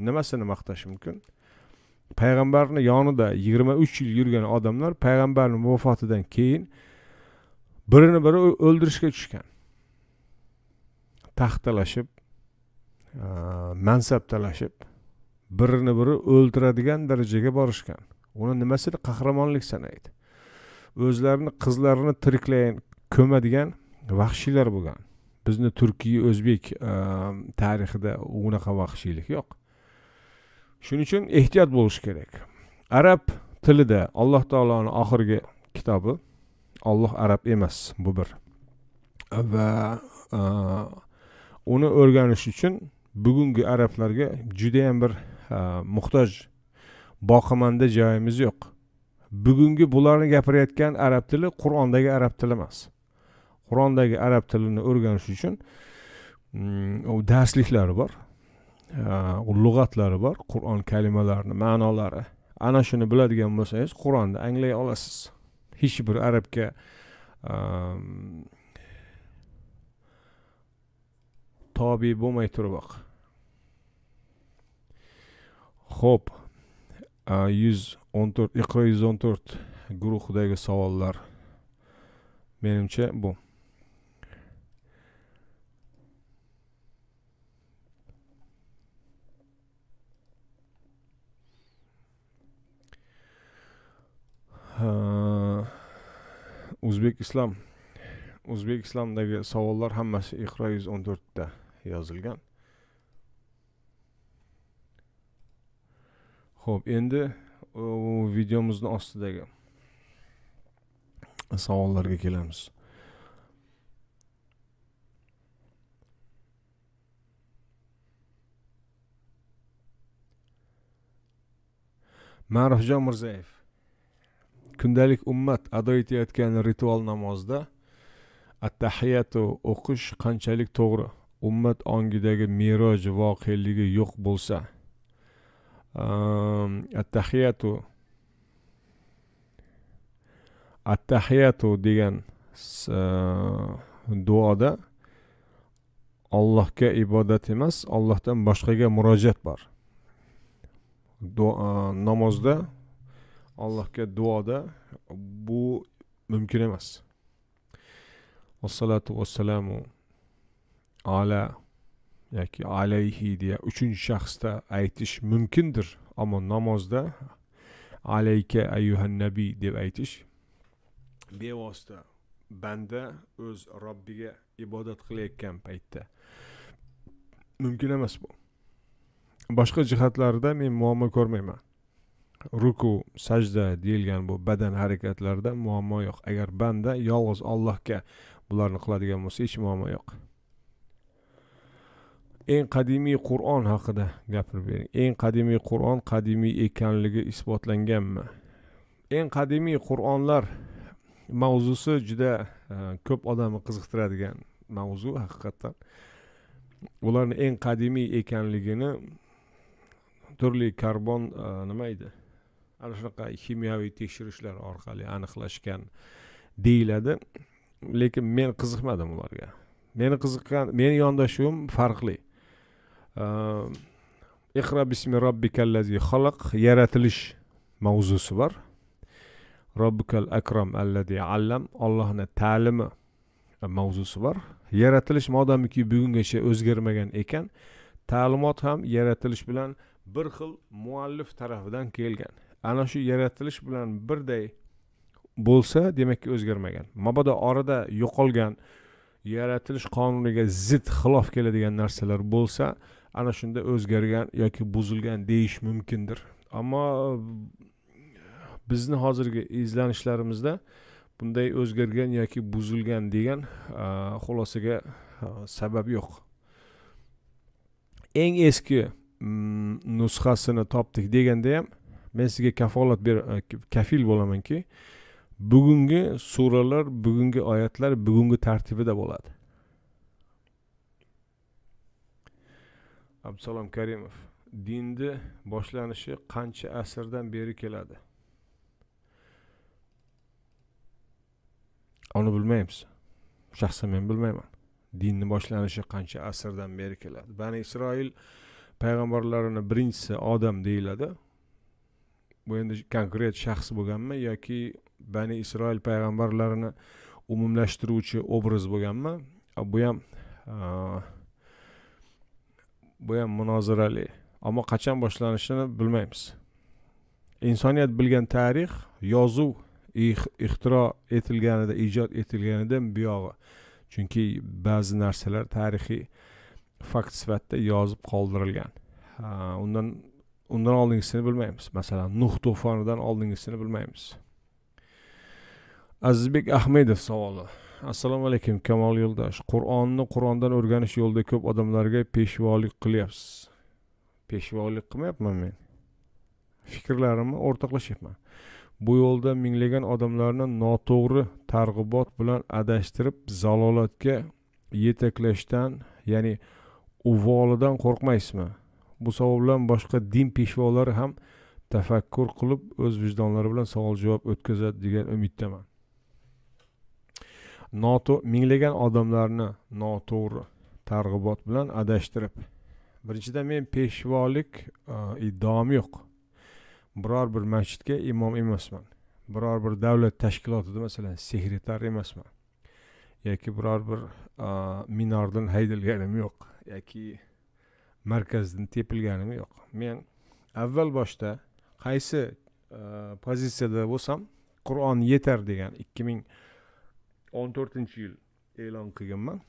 nimasini maqtash mumkin payg'ambarni yonida yigirma uch yil yurgan odamlar payg'ambarni vafotidan keyin birini biri o'ldirishga tushgan taxt talashib mansab talashib birini biri o'ldiradigan darajaga borishgan uni nimasini qahramonlik sanaydi o'zlarini qizlarini tiriklayin ko'madigan vahshiylar bo'lgan bizni turkiy o'zbek ehm, tarixida unaqa vahshiylik yo'q shuning uchun ehtiyot bo'lish kerak arab tilida alloh taoloni oxirgi kitobi olloh arab emas bu bir va ehm, uni o'rganish uchun bugungi arablarga judayam bir ehm, muhtoj boqimanda joyimiz yo'q bugungi bularni gapirayotgan arab tili qur'ondagi arab tili emas qur'ondagi arab tilini o'rganish uchun mm, u darsliklari bor uh, lug'atlari bor qur'on kalimalarini ma'nolari ana shuni biladigan bo'lsangiz qur'onni anglay olasiz hech bir arabga um, tobe bo'lmay turiboq ho'p uh, yuz o'n to'rt iqro yuz o'n to'rt guruhidagi savollar menimcha bu o'zbek islom o'zbek islomdagi savollar hammasi iqro yuz o'n to'rtda yozilgan ho'p endi videomizni ostidagi savollarga kelamiz ma'rufjon mirzayev kundalik ummat ado etayotgan ritual namozda attahiyatu o'qish qanchalik to'g'ri ummat ongidagi meroj voqeligi yo'q bo'lsa attahiyatu attahiyatu degan duoda allohga ibodat emas allohdan boshqaga murojaat bor namozda allohga duoda bu mumkin emas vassalatu vassalamu ala yoki alayhi deya uchinchi shaxsda aytish mumkindir ammo namozda alayka ayyuhan nabiy deb aytish bevosita banda o'z robbiga ibodat qilayotgan paytda mumkin emas bu boshqa jihatlarda men muammo ko'rmayman ruku sajda deyilgan bu badan harakatlarida muammo yo'q agar banda yolg'iz allohga bularni qiladigan bo'lsa hech muammo yo'q eng qadimiy qur'on haqida gapirib bering eng qadimiy qur'on qadimiy ekanligi isbotlanganmi eng qadimiy qur'onlar mavzusi juda e, ko'p odamni qiziqtiradigan mavzu haqiqatdan ularni eng qadimiy ekanligini turli karbon e, nima edi ana shunaqa kimyoviy tekshirishlar orqali aniqlashgan deyiladi lekin men qiziqmadim ularga meni qiziqqan meni yondashuvim farqli iqra bismi robbikallazi xalaq yaratilish mavzusi bor robbikal akram allazi allam allohni ta'limi mavzusi bor yaratilish modomiki bugungacha o'zgarmagan ekan ta'limot ham yaratilish bilan bir xil muallif tarafidan kelgan ana shu yaratilish bilan birday bo'lsa demakki o'zgarmagan mabodo orada yo'qolgan yaratilish qonuniga zid xilof keladigan narsalar bo'lsa ana shunda o'zgargan yoki buzilgan deyish mumkindir ammo bizni hozirgi izlanishlarimizda bunday o'zgargan yoki buzilgan degan xulosaga sabab yo'q eng eski mm, nusxasini topdik deganda ham men sizga kafolat ber kafil bo'lamanki bugungi suralar bugungi oyatlar bugungi tartibida bo'ladi abdusalom karimov dinni boshlanishi qancha asrdan beri keladi uni bilmaymiz shaxsan men bilmayman dinni boshlanishi qancha asrdan beri keladi bani isroil payg'ambarlarini birinchisi odam deyiladi bu endi konkret shaxs bo'lganmi yoki bani isroil payg'ambarlarini umumlashtiruvchi obraz bo'lganmi bu ham bu ham munozarali ammo qachon boshlanishini bilmaymiz insoniyat bilgan tarix yozuv ixtiro etilganida ijod etilganidan buyog'i chunki ba'zi narsalar tarixiy fakt sifatida yozib qoldirilgan undan undan oldingisini bilmaymiz masalan nuh to'fonidan oldingisini bilmaymiz azizbek ahmedov savoli assalomu alaykum kamol yo'ldosh qur'onni qur'ondan o'rganish yo'lida ko'p odamlarga peshvolik qilyapsiz peshvolik qilmayapman men fikrlarimni o'rtoqlashyapman bu yo'lda minglagan odamlarni noto'g'ri targ'ibot bilan adashtirib zalolatga yetaklashdan ya'ni uvolidan qo'rqmaysizmi bu savol bilan boshqa din peshvolari ham tafakkur qilib o'z vijdonlari bilan savol javob o'tkazadi degan umiddaman noto'g'ri minglagan odamlarni noto'g'ri targ'ibot bilan adashtirib birinchidan men peshvolik e, iddaom yo'q biror bir masjidga imom emasman biror bir davlat tashkilotida masalan sekretar emasman yoki biror bir e, minordan haydalganim yo'q yoki markazdan tepilganim yo'q men avval boshda qaysi e, pozitsiyada bo'lsam qur'on yetar degan ikki ming o'n to'rtinchi yil e'lon qilganman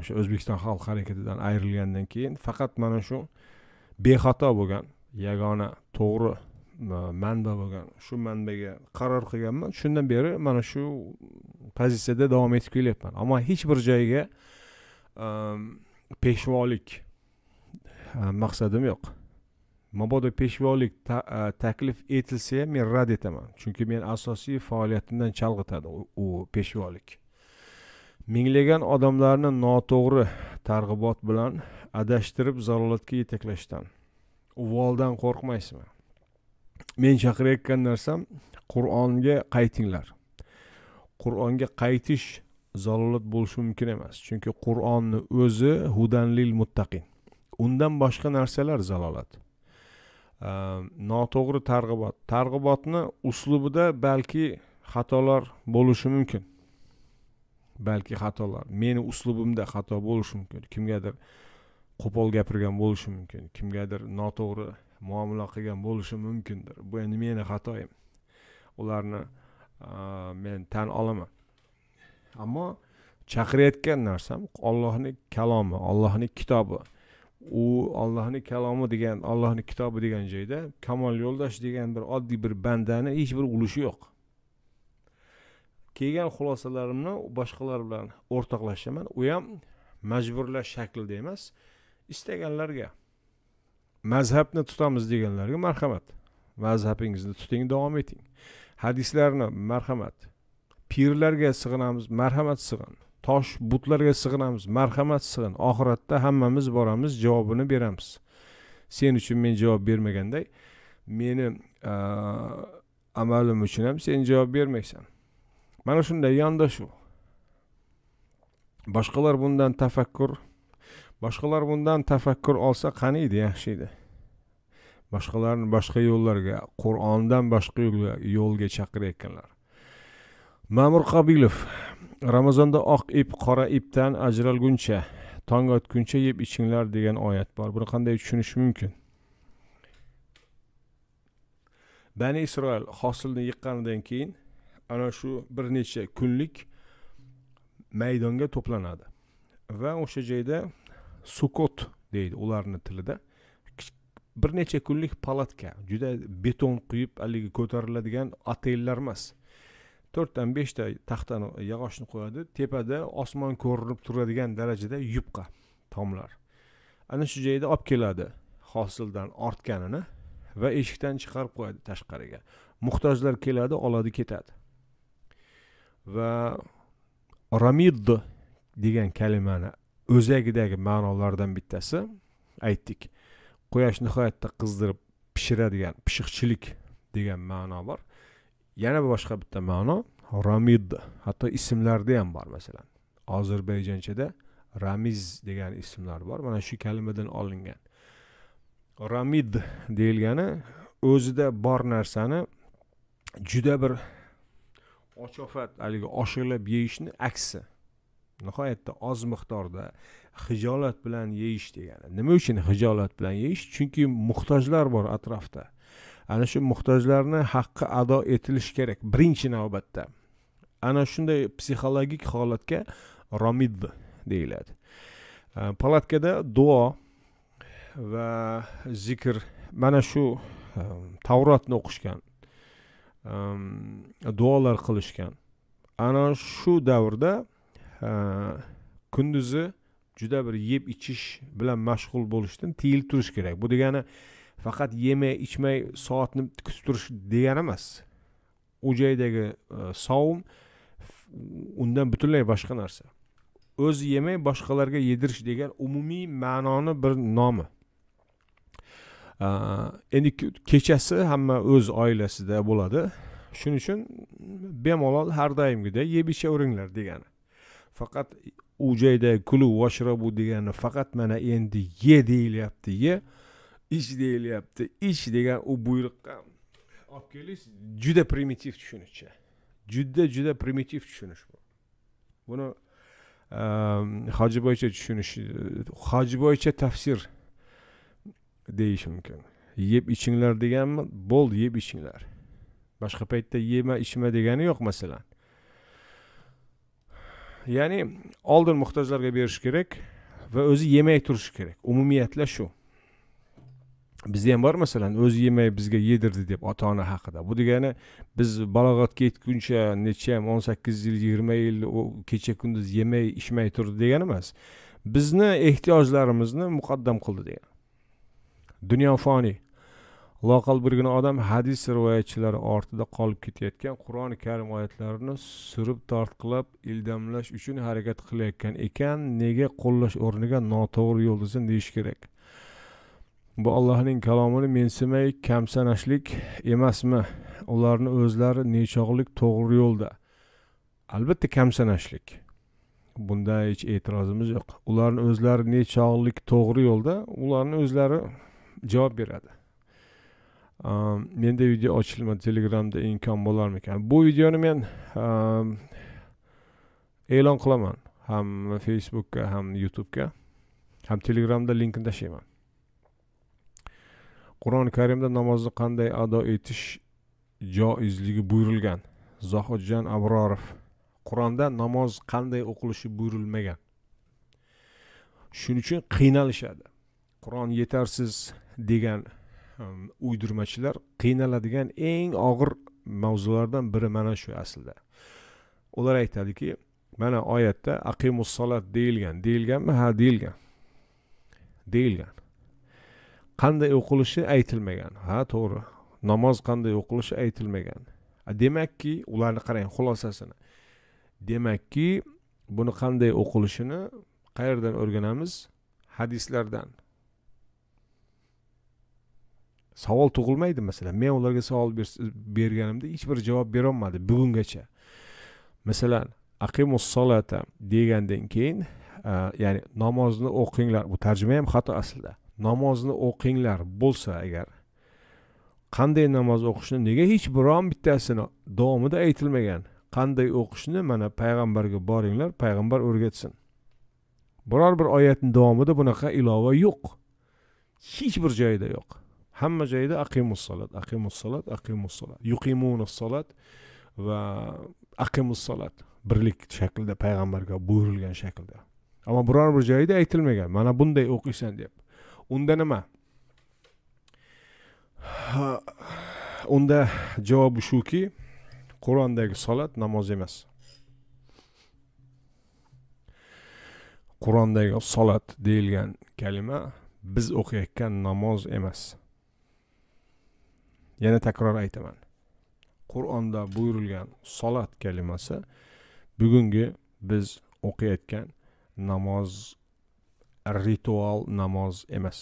o'sha o'zbekiston xalq harakatidan ayrilgandan keyin faqat mana shu bexato bo'lgan yagona to'g'ri manba bo'lgan shu manbaga qaror qilganman shundan beri mana shu pozitsiyada davom etib kelyapman ammo hech bir joyga ehm, peshvolik e, maqsadim yo'q mabodo peshvolik e, taklif etilsa ham men rad etaman chunki men asosiy faoliyatimdan chalg'itadi u peshvolik minglagan odamlarni noto'g'ri targ'ibot bilan adashtirib zalolatga yetaklashdan uvoldan qo'rqmaysizmi men chaqirayotgan narsam qur'onga qaytinglar qur'onga qaytish zalolat bo'lishi mumkin emas chunki qur'onni o'zi hudanlil muttaqin undan boshqa narsalar zalolat ehm, noto'g'ri targ'ibot targ'ibotni uslubida balki xatolar bo'lishi mumkin balki xatolar meni uslubimda xato bo'lishi mumkin kimgadir qo'pol gapirgan bo'lishim mumkin kimgadir noto'g'ri muomala qilgan bo'lishi mumkindir bu endi meni xatoyim ularni men tan olaman ammo chaqirayotgan narsam ollohni kalomi ollohni kitobi u ollohni kalomi degan ollohni kitobi degan joyda kamol yo'ldosh degan bir oddiy bir bandani hech bir ulushi yo'q kelgan xulosalarimni boshqalar bilan o'rtoqlashaman u ham majburlash shaklida emas istaganlarga mazhabni tutamiz deganlarga marhamat mazhabingizni tuting davom eting hadislarni marhamat pirlarga sig'inamiz marhamat sig'in tosh butlarga sig'inamiz marhamat sig'in oxiratda hammamiz boramiz javobini beramiz sen uchun men javob bermaganday meni amalim uchun ham sen javob bermaysan mana shunday yondashuv boshqalar bundan tafakkur boshqalar bundan tafakkur olsa qaniydi yaxshi edi boshqalarni boshqa yo'llarga qur'ondan boshqa yo'lga chaqirayotganlar ma'mur qobilov ramazonda oq ip qora ipdan ajralguncha tong otguncha yeb ichinglar degan oyat bor buni qanday tushunish mumkin bani isroil hosilni yiqqanidan keyin ana shu bir necha kunlik maydonga to'planadi va o'sha joyda sukot deydi ularni tilida bir necha kunlik palatka juda beton quyib haligi ko'tariladigan otellar emas to'rtdan beshta taxtani yog'ochni qo'yadi tepada osmon ko'rinib turadigan darajada yupqa tomlar ana shu joyda olib keladi hosildan ortganini va eshikdan chiqarib qo'yadi tashqariga muhtojlar keladi oladi ketadi va ramid degan kalimani o'zagidagi ma'nolardan bittasi aytdik quyosh nihoyatda qizdirib pishiradigan pishiqchilik degan ma'no bor yana boshqa bitta ma'no ramid hatto ismlarda ham bor masalan ozarbayjonchada ramiz degan ismlar bor mana shu kalimadan olingan ramid deyilgani o'zida bor narsani juda bir och ofat haligi oshiqlab yeyishni aksi nihoyatda oz miqdorda hijolat bilan yeyish degani nima uchun hijolat bilan yeyish chunki muhtojlar bor atrofda ana shu muhtojlarni haqqi ado etilishi kerak birinchi navbatda ana shunday psixologik holatga romid deyiladi palatkada duo va zikr mana shu e, tavrotni o'qishgan duolar qilishgan ana shu davrda kunduzi juda bir yeb ichish bilan mashg'ul bo'lishdan tiyilib turish kerak bu degani faqat yemay ichmay soatni kutib turish degani emas u joydagi e, savm undan butunlay boshqa narsa o'zi yemay boshqalarga yedirish degan umumiy ma'noni bir nomi endi kechasi hamma o'z oilasida bo'ladi shuning uchun bemalol har doimgidek yeb ichaveringlar degani faqat u joyda kulu voshrabu degani faqat mana endi ye deyilyapti ye ich deyilyapti ich degan u buyruqqa olib kelish juda primitiv tushunishcha juda juda primitiv tushunish bu buni hojiboycha tushunish hojiboycha tafsir deyish mumkin yeb ichinglar deganmi bo'ldi yeb ichinglar boshqa paytda yema ichma degani yo'q masalan ya'ni oldin muhtojlarga berish kerak va o'zi yemay turishi kerak umumiyatla shu bizda ham bor masalan o'zi yemay bizga yedirdi deb ota ona haqida bu degani biz balog'atga yetguncha necha ham o'n sakkiz yil yigirma yil kecha kunduz yemay ichmay turdi degani emas bizni ehtiyojlarimizni muqaddam qildi degani dunyo foniy loqal birgina odam hadis rivoyatchilari ortida qolib ketayotgan qur'oni karim oyatlarini surib tortqilab ildamlash uchun harakat qilayotgan ekan nega qo'llash o'rniga noto'g'ri yo'l desin deyish kerak bu allohning kalomini mensimay kamsanashlik emasmi ularni o'zlari nechog'lik to'g'ri yo'lda albatta kamsanashlik bunda hech e'tirozimiz yo'q ularni o'zlari nechog'lik to'g'ri yo'lda ularni o'zlari javob beradi menda video ochilma telegramda imkon bo'larmikan bu videoni men e'lon qilaman ham facebookka ham youtubega ham telegramda linkini tashlayman qur'oni karimda namozni qanday ado etish joizligi buyurilgan zohidjon abrorov qur'onda namoz qanday o'qilishi buyurilmagan shuning uchun qiynalishadi qur'on yetarsiz degan um, uydirmachilar qiynaladigan eng og'ir mavzulardan biri mana shu aslida ular aytadiki mana oyatda aqimus solat deyilgan deyilganmi ha deyilgan deyilgan qanday o'qilishi aytilmagan ha to'g'ri namoz qanday o'qilishi aytilmagan demakki ularni qarang xulosasini demakki buni qanday o'qilishini qayerdan o'rganamiz hadislardan savol tug'ilmaydi masalan men ularga savol berganimda hech bir javob berolmadi bugungacha masalan aqimussolata solata degandan keyin ya'ni namozni o'qinglar bu tarjima ham xato aslida namozni o'qinglar bo'lsa agar qanday namoz o'qishni nega hech biron bittasini davomida aytilmagan qanday o'qishni mana payg'ambarga boringlar payg'ambar o'rgatsin biror bir oyatni davomida bunaqa ilova yo'q hech bir joyida yo'q hamma joyida aqimus salat aqimus salat aqimus va aqimus birlik shaklida payg'ambarga buyurilgan shaklda ammo biror bir joyida aytilmagan mana bunday o'qiysan deb unda nima unda javobi shuki qur'ondagi solat namoz emas qur'ondagi solat deyilgan kalima biz o'qiyotgan namoz emas yana takror aytaman qur'onda buyurilgan solat kalimasi bugungi biz o'qiyotgan namoz ritual namoz emas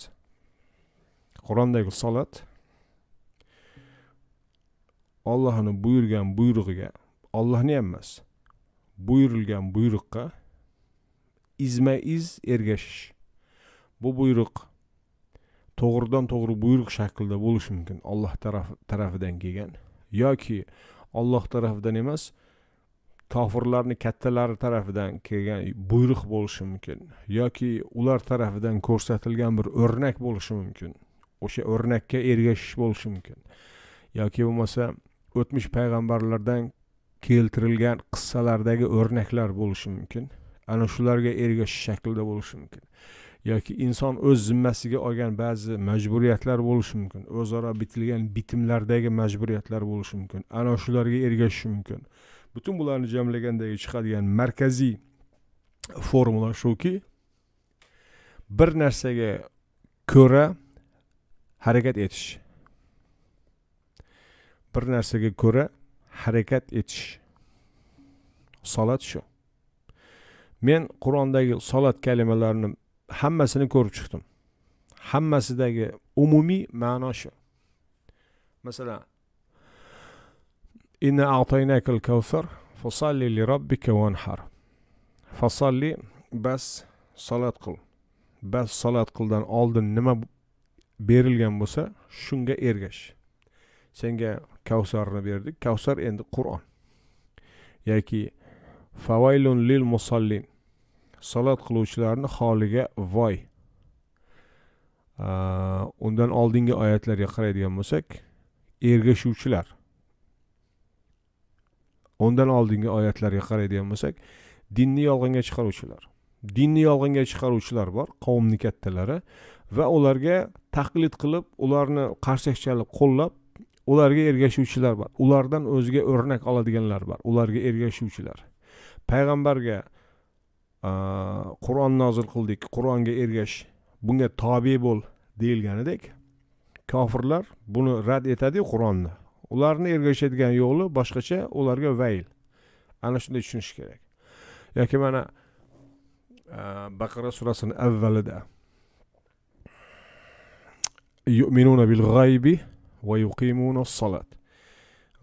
qur'ondagi solat ollohni buyurgan buyrug'iga ollohni ham emas buyurilgan buyruqqa izma iz ergashish bu buyruq to'g'ridan to'g'ri buyruq shaklida bo'lishi mumkin olloh tarafidan kelgan yoki olloh tarafidan emas kofirlarni kattalari tarafidan kelgan buyruq bo'lishi mumkin yoki ular tarafidan ko'rsatilgan bir o'rnak bo'lishi mumkin o'sha o'rnakka ergashish bo'lishi mumkin yoki bo'lmasa o'tmish payg'ambarlardan keltirilgan qissalardagi o'rnaklar bo'lishi mumkin ana shularga ergashish shaklida bo'lishi mumkin yoki inson o'z zimmasiga olgan ba'zi majburiyatlar bo'lishi mumkin o'zaro bitilgan bitimlardagi majburiyatlar bo'lishi mumkin ana shularga ergashishi mumkin butun bularni jamlagandagi chiqadigan markaziy formula shuki bir narsaga ko'ra harakat etish bir narsaga ko'ra harakat etish solat shu men qur'ondagi solat kalimalarini hammasini ko'rib chiqdim hammasidagi umumiy ma'no shu masalan inna a'toynakal fasalli bas solat qil bas solat qildan oldin nima berilgan bo'lsa shunga ergash senga kavsarni berdik kavsar endi qur'on yoki favaylun lil musallin salat qiluvchilarni holiga voy undan oldingi oyatlarga qaraydigan bo'lsak ergashuvchilar undan oldingi oyatlarga qaraydigan bo'lsak dinni yolg'onga chiqaruvchilar dinni yolg'onga chiqaruvchilar bor qavmni kattalari va ularga taqlid qilib ularni qarsakchalab qo'llab ularga ergashuvchilar bor ulardan o'ziga o'rnak oladiganlar bor ularga ergashuvchilar payg'ambarga qur'on nozil qildik qur'onga ergash bunga tobe bo'l deyilganidek kofirlar buni rad etadiyu qur'onni ularni ergashadigan yo'li boshqacha ularga vayl ana shunday tushunish kerak yoki mana e, baqara surasini avvalida yuminuna bil g'aybi va yuqimuna solat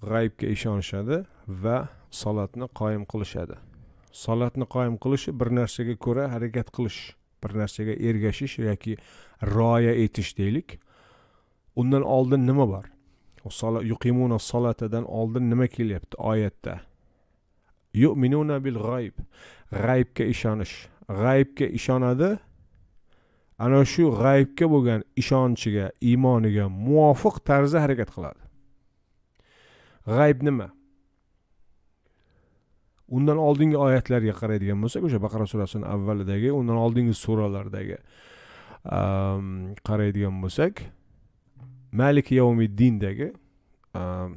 g'aybga ishonishadi va salatni qoyim qilishadi salatni qoyim qilish bir narsaga ko'ra harakat qilish bir narsaga ergashish yoki rioya etish deylik undan oldin nima bor yuqimuna salatadan oldin nima kelyapti oyatda yu'minuna bil g'ayb g'aybga ishonish g'aybga ishonadi ana shu g'aybga bo'lgan ishonchiga iymoniga muvofiq tarzda harakat qiladi g'ayb nima undan oldingi oyatlarga qaraydigan bo'lsak o'sha baqara surasini avvalidagi undan oldingi suralardagi ehm, qaraydigan bo'lsak maliki yavmiddindagi ehm,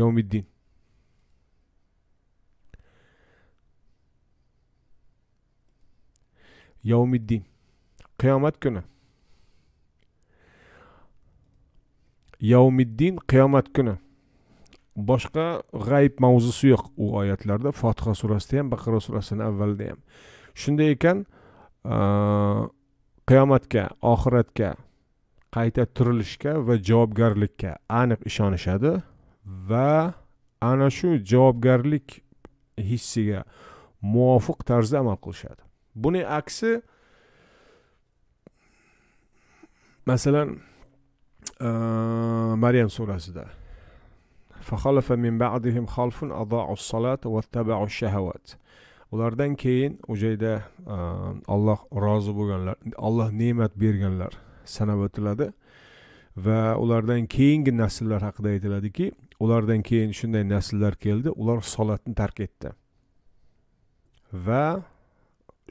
yavmiddin yavmiddin qiyomat kuni yavmiddin qiyomat kuni boshqa g'ayb mavzusi yo'q u oyatlarda fotiha surasida ham baqara surasini avvalida ham shunday ekan qiyomatga oxiratga qayta turilishga va javobgarlikka aniq ishonishadi va ana shu javobgarlik hissiga muvofiq tarzda amal qilishadi buning aksi masalan maryam surasida فxalafa min ba'dihim xalfun adau salat və təbəu şəhəvat. Onlardan keyin o şeydə ə, Allah razı bo'lganlar, Allah ne'mat berganlar sanab o'tiladi va ulardan keyingi nasllar haqida aytiladiki, ulardan keyin shunday nasllar keldi, ular salatni tark etdi. Va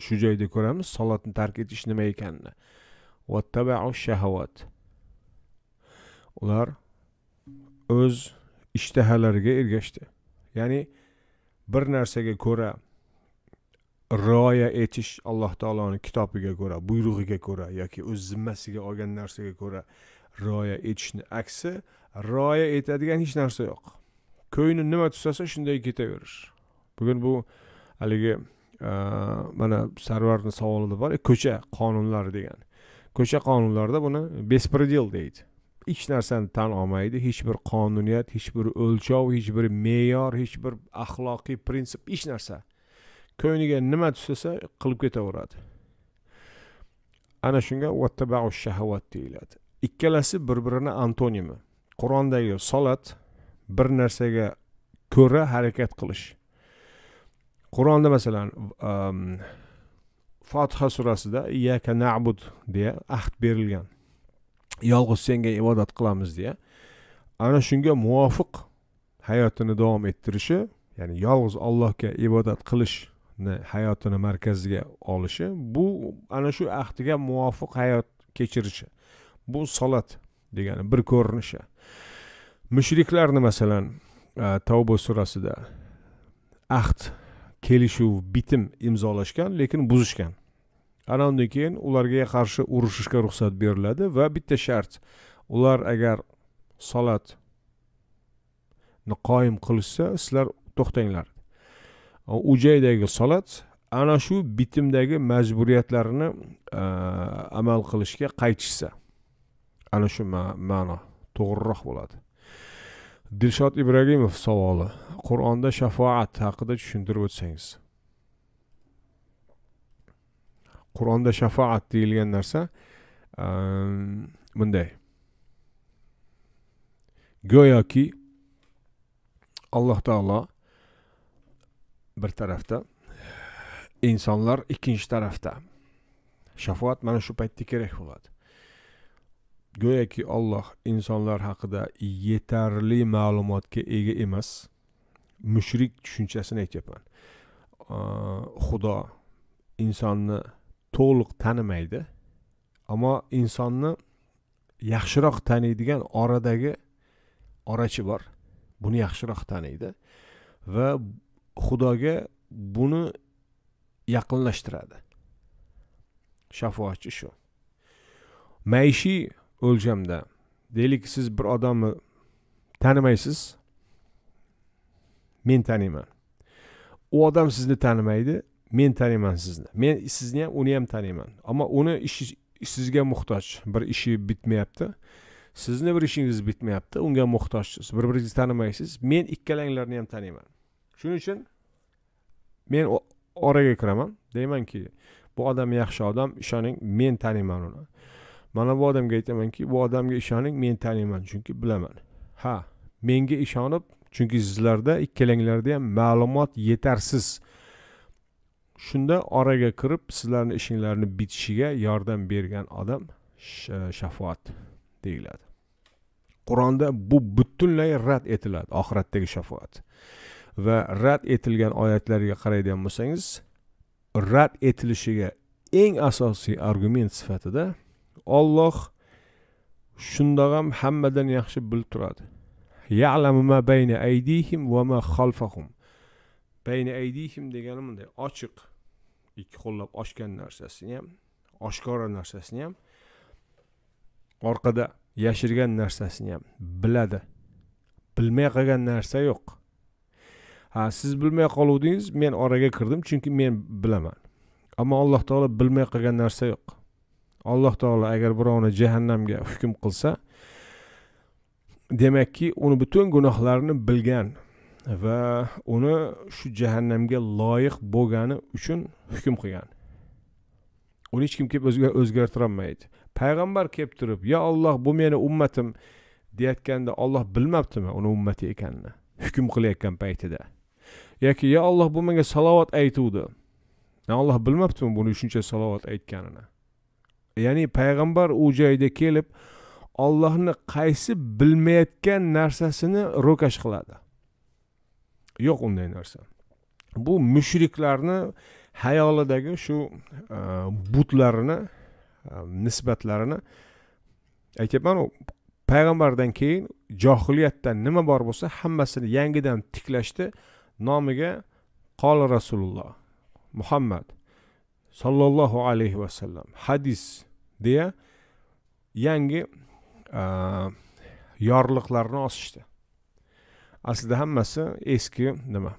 shu joyda ko'ramiz salatni tark etish nima ekanini. Va tabaau shahavat. Ular o'z ishtahalariga ergashdi ya'ni bir narsaga ko'ra rioya etish alloh taoloni kitobiga ko'ra buyrug'iga ko'ra yoki o'z zimmasiga olgan narsaga ko'ra rioya etishni aksi rioya etadigan hech narsa yo'q ko'ngli nima tusasa shunday ketaverish bugun bu haligi mana sarvarni savolida bor ko'cha qonunlari degan ko'cha qonunlarida buni bespredel deydi hech narsani tan olmaydi hech bir qonuniyat hech bir o'lchov hech bir me'yor hech bir axloqiy prinsip hech narsa ko'ngliga nima tushsa qilib ketaveradi ana shunga vattabau shahovat deyiladi ikkalasi bir birini antonimi qur'ondagi solat bir narsaga ko'ra harakat qilish qur'onda masalan ehm, fotiha surasida iyaka nabud deya ahd berilgan yolg'iz senga ibodat qilamiz deya ana shunga muvofiq hayotini davom ettirishi ya'ni yolg'iz ollohga ibodat qilishni hayotini markaziga olishi bu ana shu ahdiga muvofiq hayot kechirishi bu solat degani bir ko'rinishi mushriklarni masalan tavba surasida ahd kelishuv bitim imzolashgan lekin buzishgan ana undan keyin ularga qarshi urushishga ruxsat beriladi va bitta shart ular agar solatni qoyim qilishsa sizlar to'xtanglar u joydagi solat ana shu bitimdagi majburiyatlarini e, amal qilishga qaytishsa ana shu ma'no to'g'riroq bo'ladi dilshod ibragimov savoli qur'onda shafoat haqida tushuntirib o'tsangiz qur'onda shafoat deyilgan narsa ehm, bunday go'yoki alloh taolo bir tarafda insonlar ikkinchi tarafda shafoat mana shu paytda kerak bo'ladi go'yoki olloh insonlar haqida yetarli ma'lumotga ega emas mushrik tushunchasini aytyapman ehm, xudo insonni to'liq tanimaydi ammo insonni yaxshiroq taniydigan oradagi orachi bor buni yaxshiroq taniydi va xudoga buni yaqinlashtiradi shafoatchi shu maishiy o'lchamda deylik siz bir odamni tanimaysiz men taniyman u odam sizni tanimaydi men taniyman sizni men sizni ham uni ham taniyman ammo uni ishi sizga muhtoj bir ishi bitmayapti sizni bir ishingiz bitmayapti unga muhtojsiz bir biringizni tanimaysiz men ikkalanglarni ham taniyman shuning uchun men oraga kiraman deymanki bu odam yaxshi odam ishoning men taniyman uni mana bu odamga aytamanki bu odamga ishoning men taniyman chunki bilaman ha menga ishonib chunki sizlarda ikkalanglarda ham ma'lumot yetarsiz shunda oraga kirib sizlarni ishinglarni bitishiga yordam bergan odam e, shafoat deyiladi qur'onda bu butunlay rad etiladi oxiratdagi shafoat va rad etilgan oyatlarga qaraydigan bo'lsangiz rad etilishiga eng asosiy argument sifatida olloh shundoq ham hammadan yaxshi bilib turadi yalamu ma bayna aydihim va ma xalfahum bayna aydihim degani bunday ochiq ikki qo'llab ochgan narsasini ham oshkora narsasini ham orqada yashirgan narsasini ham biladi bilmay qolgan narsa yo'q ha siz bilmay qoluvdingiz men oraga kirdim chunki men bilaman ammo alloh taolo bilmay qolgan narsa yo'q alloh taolo agar birovni jahannamga hukm qilsa demakki uni butun gunohlarini bilgan va uni shu jahannamga loyiq bo'lgani uchun hukm qilgan uni hech kim kelib o'zgartirolmaydi payg'ambar kelib turib yo olloh bu meni ummatim deyayotganda olloh bilmabdimi uni ummati ekanini hukm qilayotgan paytida yoki yo olloh bu menga salovat aytuvdi olloh bilmabdimi buni shuncha salovat aytganini ya'ni payg'ambar u joyda kelib ollohni qaysi bilmayotgan narsasini ro'kash qiladi yo'q unday narsa bu mushriklarni hayolidagi shu e, butlarini e, nisbatlarini aytyapmanu payg'ambardan keyin johiliyatda nima bor bo'lsa hammasini yangidan tiklashdi nomiga qol rasululloh muhammad sollallohu alayhi vasallam hadis deya yangi e, yorliqlarni osishdi aslida hammasi eski nima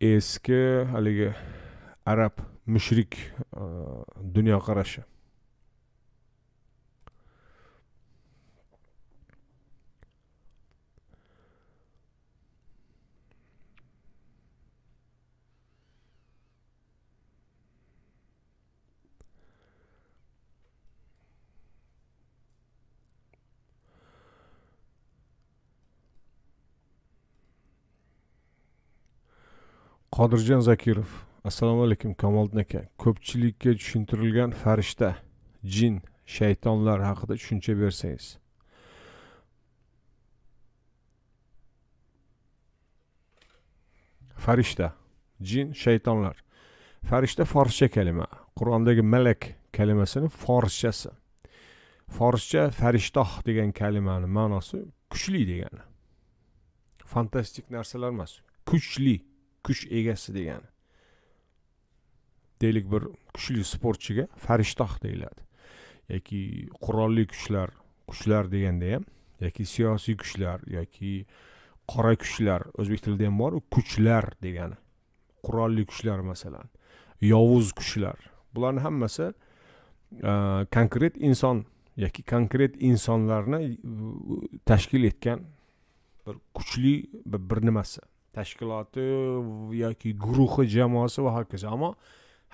eski haligi arab mushrik e, dunyoqarashi qodirjon zakirov assalomu alaykum kamoliddin aka ko'pchilikka tushuntirilgan farishta jin shaytonlar haqida tushuncha bersangiz farishta jin shaytonlar farishta forscha kalima qur'ondagi malak kalimasini forschasi forscha farishtoh degan kalimani ma'nosi kuchli degani fantastik narsalar emas kuchli kuch egasi degani deylik bir kuchli sportchiga farishtoh deyiladi yoki qurolli kuchlar kuchlar deganda ham yoki siyosiy kuchlar yoki qora kuchlar o'zbek tilida ham boru kuchlar degani qurolli kuchlar masalan yovuz kuchlar bularni hammasi e, konkret inson yoki konkret insonlarni tashkil etgan bir kuchli bir nimasi tashkiloti yoki guruhi jamoasi va hokazo ammo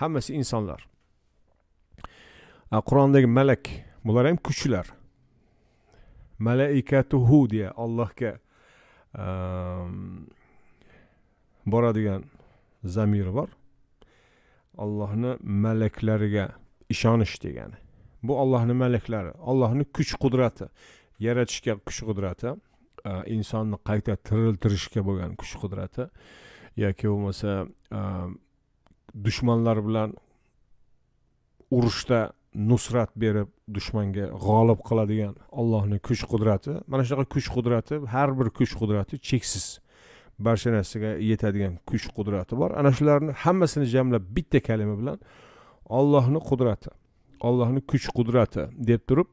hammasi insonlar qur'ondagi malak bular ham kuchlar malaikatuhu deya allohga ehm, boradigan zamir bor allohni malaklariga ishonish degani bu allohni malaklari allohni kuch qudrati yaratishga kuch qudrati E, insonni qayta tiriltirishga bo'lgan kuch qudrati yoki bo'lmasa e, dushmanlar bilan urushda nusrat berib dushmanga g'olib qiladigan allohni kuch qudrati mana shunaqa kuch qudrati har bir kuch qudrati cheksiz barcha narsaga yetadigan kuch qudrati bor ana shularni hammasini jamlab bitta kalima bilan ollohni qudrati ollohni kuch qudrati deb turib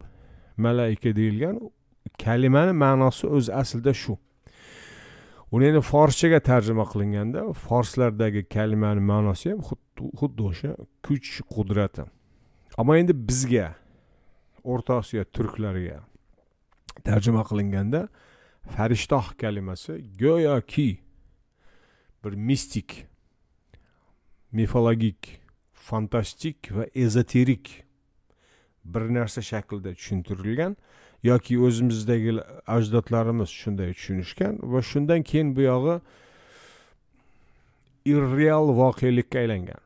malaika deyilgan kalimani ma'nosi o'zi aslida shu uni endi forschaga tarjima qilinganda forslardagi kalimani ma'nosi ham xuddi o'sha kuch qudrati ammo endi bizga o'rta osiyo turklariga tarjima qilinganda farishtoh kalimasi go'yoki bir mistik mifologik fantastik va ezoterik bir narsa shaklida tushuntirilgan yoki o'zimizdagi ajdodlarimiz shunday tushunishgan va shundan keyin bu yog'i irreal voqelikka aylangan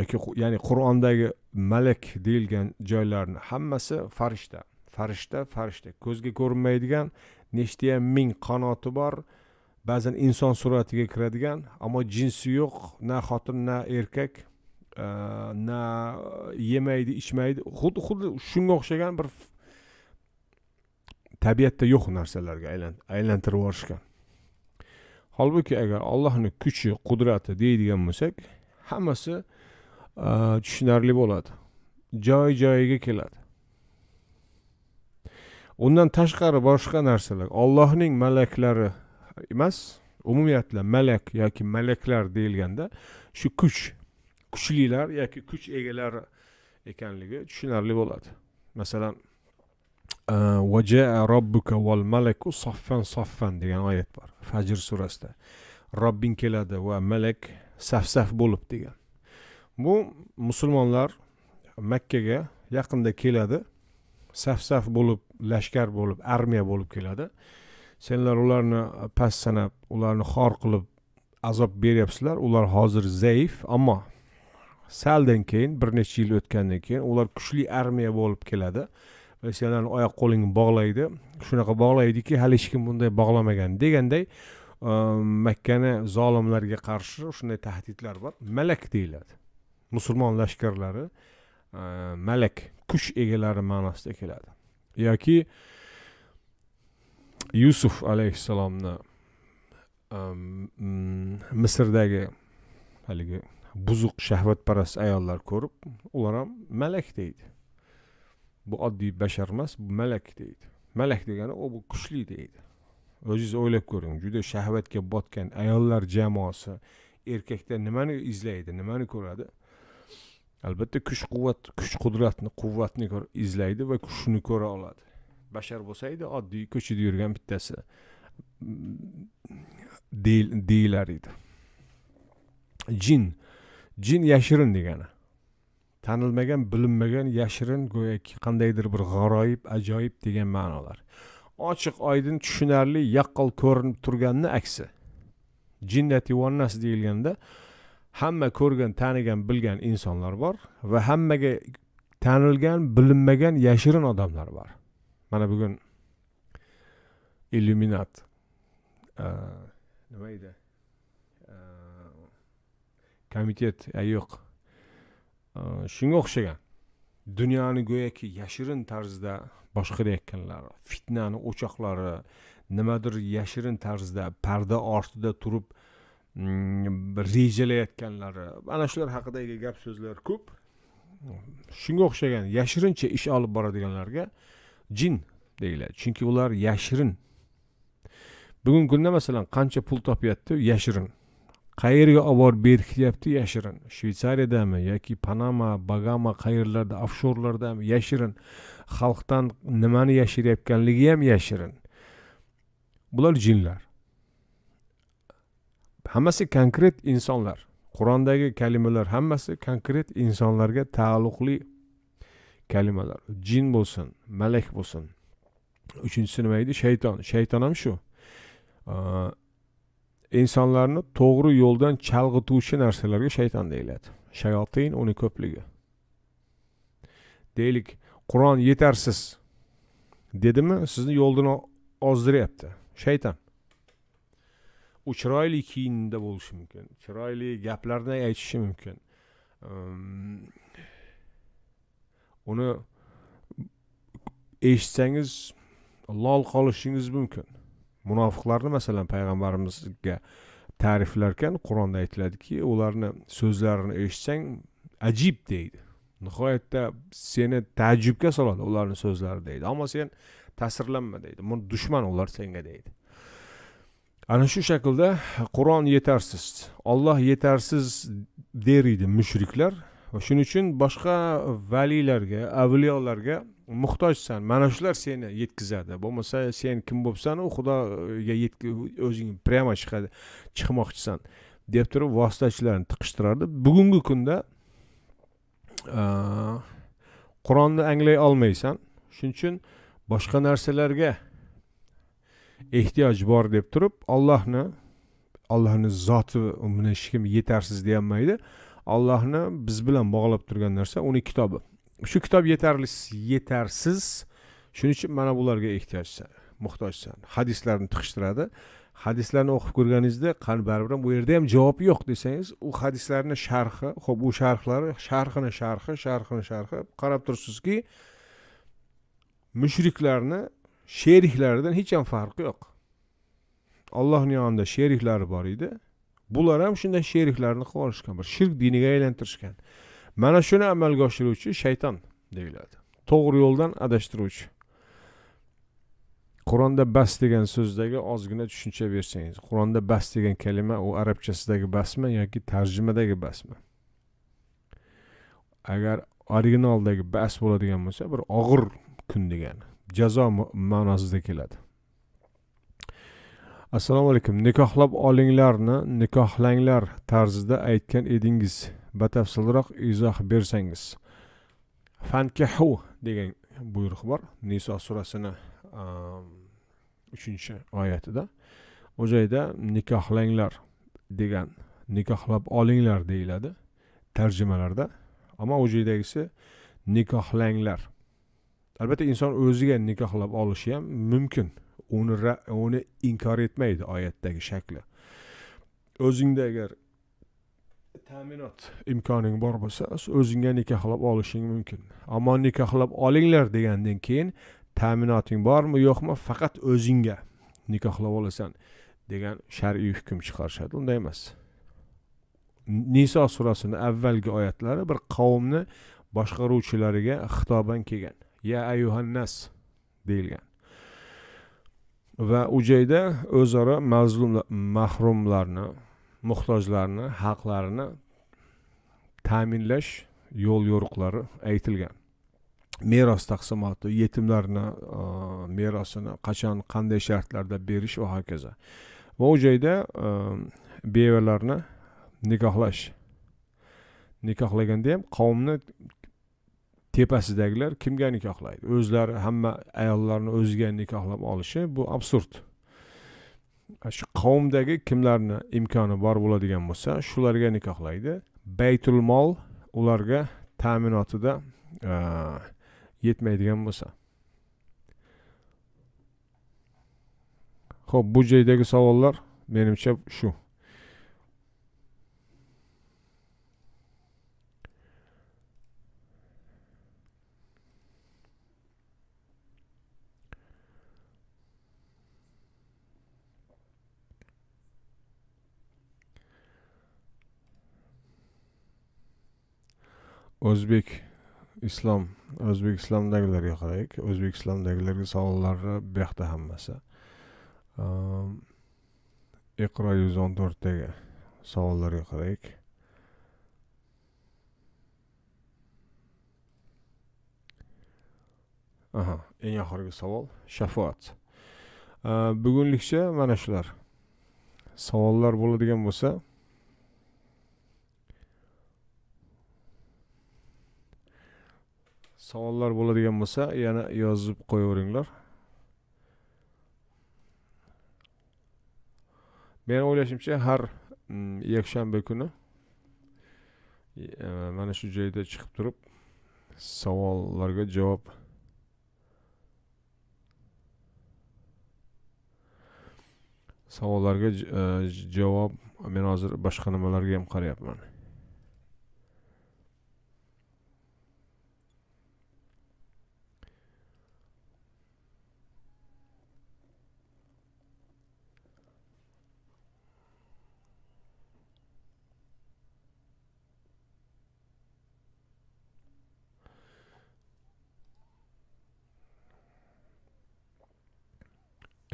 yoki ya'ni qur'ondagi malak deyilgan joylarni hammasi farishta farishta farishta ko'zga ko'rinmaydigan nechtayam ming qanoti bor ba'zan inson suratiga kiradigan ammo jinsi yo'q na xotin na erkak na yemaydi ichmaydi xuddi xuddi shunga o'xshagan bir tabiatda yo'q narsalarga aylantirib yuborishgan holbuki agar allohni kuchi qudrati deydigan bo'lsak hammasi tushunarli bo'ladi joy joyiga keladi undan tashqari boshqa narsalar ollohning malaklari emas umumiyatla malak yoki malaklar deyilganda shu kuch kuchlilar yoki kuch egalari ekanligi tushunarli bo'ladi masalan vajaa soffan soffan degan oyat bor fajr surasida robbing keladi va malak saf saf bo'lib degan bu musulmonlar makkaga yaqinda keladi saf saf bo'lib lashkar bo'lib armiya bo'lib keladi senlar ularni past sanab ularni xor qilib azob beryapsizlar ular hozir zaif ammo saldan keyin bir necha yil o'tgandan keyin ular kuchli armiya bo'lib keladi masalan oyoq qo'lingni bog'laydi shunaqa bog'laydiki hali hech kim bunday bog'lamagan deganday ehm, makkani zolimlarga qarshi shunday tahdidlar bor malak deyiladi musulmon lashkarlari ehm, malak kuch egalari ma'nosida keladi yoki yusuf alayhissalomni ehm, misrdagi haligi buzuq shahvatparast ayollar ko'rib ular ham malak deydi bu oddiy bashar emas bu malak deydi malak degani u bu kuchli deydi o'zingiz o'ylab ko'ring juda shahvatga botgan ayollar jamoasi erkakda nimani izlaydi nimani ko'radi albatta kuch quvvat kuch qudratni quvvatni izlaydi va kuchni ko'ra oladi bashar bo'lsa edi oddiy ko'chada yurgan bittasi mm, deyilar edi jin jin yashirin degani tanilmagan bilinmagan yashirin go'yoki qandaydir bir g'aroyib ajoyib degan ma'nolar ochiq oydin tushunarli yaqqol ko'rinib turganni aksi jinnati vannas deyilganda hamma ko'rgan tanigan bilgan insonlar bor va hammaga tanilgan bilinmagan yashirin odamlar bor mana bugun illyuminat nima edi komitet yo'q Э, shunga o'xshagan dunyoni go'yoki yashirin tarzda boshqarayotganlar fitnani o'choqlari nimadir yashirin tarzda parda ortida turib mm, rejalayotganlari mana shular haqidagi gap so'zlar ko'p shunga o'xshagan yashirincha ish olib boradiganlarga jin deyiladi chunki ular yashirin bugungi kunda masalan qancha pul topyapti yashirin qayerga olib berkityapti yashirin shveytsariyadami yoki panama bagama qayerlarda ofshorlardami yashirin xalqdan nimani yashirayotganligi ham yashirin bular jinlar hammasi konkret insonlar qur'ondagi kalimalar hammasi konkret insonlarga taalluqli kalimalar jin bo'lsin malak bo'lsin uchinchisi nima edi shayton shayton ham shu insonlarni to'g'ri yo'ldan chalg'ituvchi narsalarga shayton deyiladi shayotin uni ko'pligi deylik qur'on yetarsiz dedimi sizni yo'ldan ozdiryapti shayton u chiroyli kiyimda bo'lishi mumkin chiroyli gaplarni aytishi mumkin ehm, uni eshitsangiz lol qolishingiz mumkin munofiqlarni masalan payg'ambarimizga ta'riflarkan qur'onda aytiladiki ularni so'zlarini eshitsang ajib deydi nihoyatda seni taajjubga soladi ularni so'zlari deydi ammo sen ta'sirlanma deydi bu dushman ular senga deydi ana shu shaklda qur'on yetarsiz olloh yetarsiz der edi mushriklar va shuning uchun boshqa valiylarga avliyolarga muhtojsan mana shular seni yetkazadi bo'lmasa sen kim bo'lsanu xudoga o'zing прямо chiqadi chiqmoqchisan deb turib vositachilarni tiqishtirardi bugungi kunda qur'onni anglay olmaysan shuning uchun boshqa narsalarga ehtiyoj bor deb turib ollohni ollohni zoti buni hech kim yetarsiz deyolmaydi ollohni biz bilan bog'lab turgan narsa uni kitobi shu kitob yetarli yetarsiz shuning uchun mana bularga ehtiyojsan muhtojsan hadislarni tiqishtiradi hadislarni o'qib ko'rganingizda qani baribir ham bu yerda ham javob yo'q desangiz u hadislarni sharhi ho'p u sharhlari sharhini sharhi sharhini sharhi qarab tursizki mushriklarni sheriklaridan hech ham farqi yo'q allohni yonida sheriklari bor edi bular ham shunday sheriklarni qilib yuborishgan bir shirk diniga aylantirishgan mana shuni amalga oshiruvchi shayton deyiladi to'g'ri yo'ldan adashtiruvchi qur'onda bas degan so'zdagi ozgina tushuncha bersangiz qur'onda bas degan kalima u arabchasidagi basmi yoki tarjimadagi basmi agar originaldagi bas bo'ladigan bo'lsa bir og'ir kun degani jazo ma'nosida keladi assalomu alaykum nikohlab olinglarni nikohlanglar tarzida aytgan edingiz batafsilroq izoh bersangiz fankahu degan buyruq bor niso surasini uchinchi oyatida u joyda nikohlanglar degan nikohlab olinglar deyiladi tarjimalarda ammo u joydagisi nikohlanglar albatta inson o'ziga nikohlab olishi ham mumkin uni uni inkor etmaydi oyatdagi shakli o'zingda agar ta'minot imkoning bor bo'lsa o'zingga nikohlab olishing mumkin ammo nikohlab olinglar degandan keyin ta'minoting bormi yo'qmi faqat o'zingga nikohlab olasan degan shar'iy hukm chiqarishadi unday emas niso surasini avvalgi oyatlari bir qavmni boshqaruvchilariga xitoban kelgan ya ayuhannas deyilgan va u joyda o'zaro mazlum mahrumlarni muhtojlarni haqlarini ta'minlash yo'l yo'riqlari aytilgan meros taqsimoti yetimlarni e, merosini qachon qanday shartlarda berish va hokazo va u joyda e, bevalarni nikohlash nikohlaganda ham qavmni tepasidagilar kimga nikohlaydi o'zlari hamma ayollarni o'ziga nikohlab olishi bu absurd shu qavmdagi kimlarni imkoni bor bo'ladigan bo'lsa shularga nikohlaydi baytul mol ularga ta'minotida yetmaydigan bo'lsa ho'p bu joydagi savollar menimcha shu o'zbek islom o'zbek islomdagilarga qaraylik o'zbek islomdagilarga savollari bu yoqda hammasi ehm, iqro yuz o'n to'rtdagi savollarga qaraylik aha eng oxirgi savol shafoat ehm, bugunlikcha mana shular savollar bo'ladigan bo'lsa savollar bo'ladigan bo'lsa yana yozib qo'yaveringlar meni o'ylashimcha har mm, yakshanba kuni e, e, mana shu joyda chiqib turib savollarga javob savollarga e, javob men hozir boshqa nimalarga ham qarayapman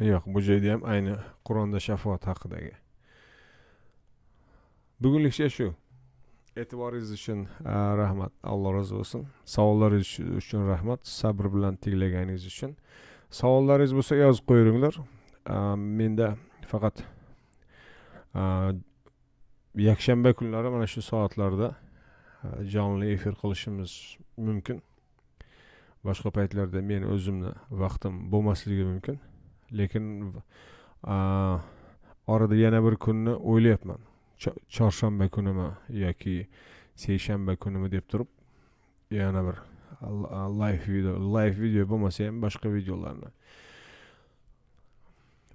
yo'q bu joyda ham ayni qur'onda shafoat haqidagi bugunlikcha shu e'tiboringiz uchun rahmat alloh rozi bo'lsin savollaringiz uchun rahmat sabr bilan tinglaganingiz uchun savollaringiz bo'lsa yozib qo'yaveringlar menda faqat yakshanba kunlari mana shu soatlarda jonli efir qilishimiz mumkin boshqa paytlarda men o'zimni vaqtim bo'lmasligi mumkin lekin orada yana bir kunni o'ylayapman chorshanba kunimi yoki seshanba kunimi deb turib yana bir live video live video bo'lmasa ham boshqa videolarni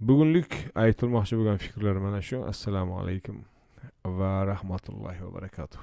bugunlik aytilmoqchi bo'lgan fikrlar mana shu assalomu alaykum va rahmatullohi va barakatuh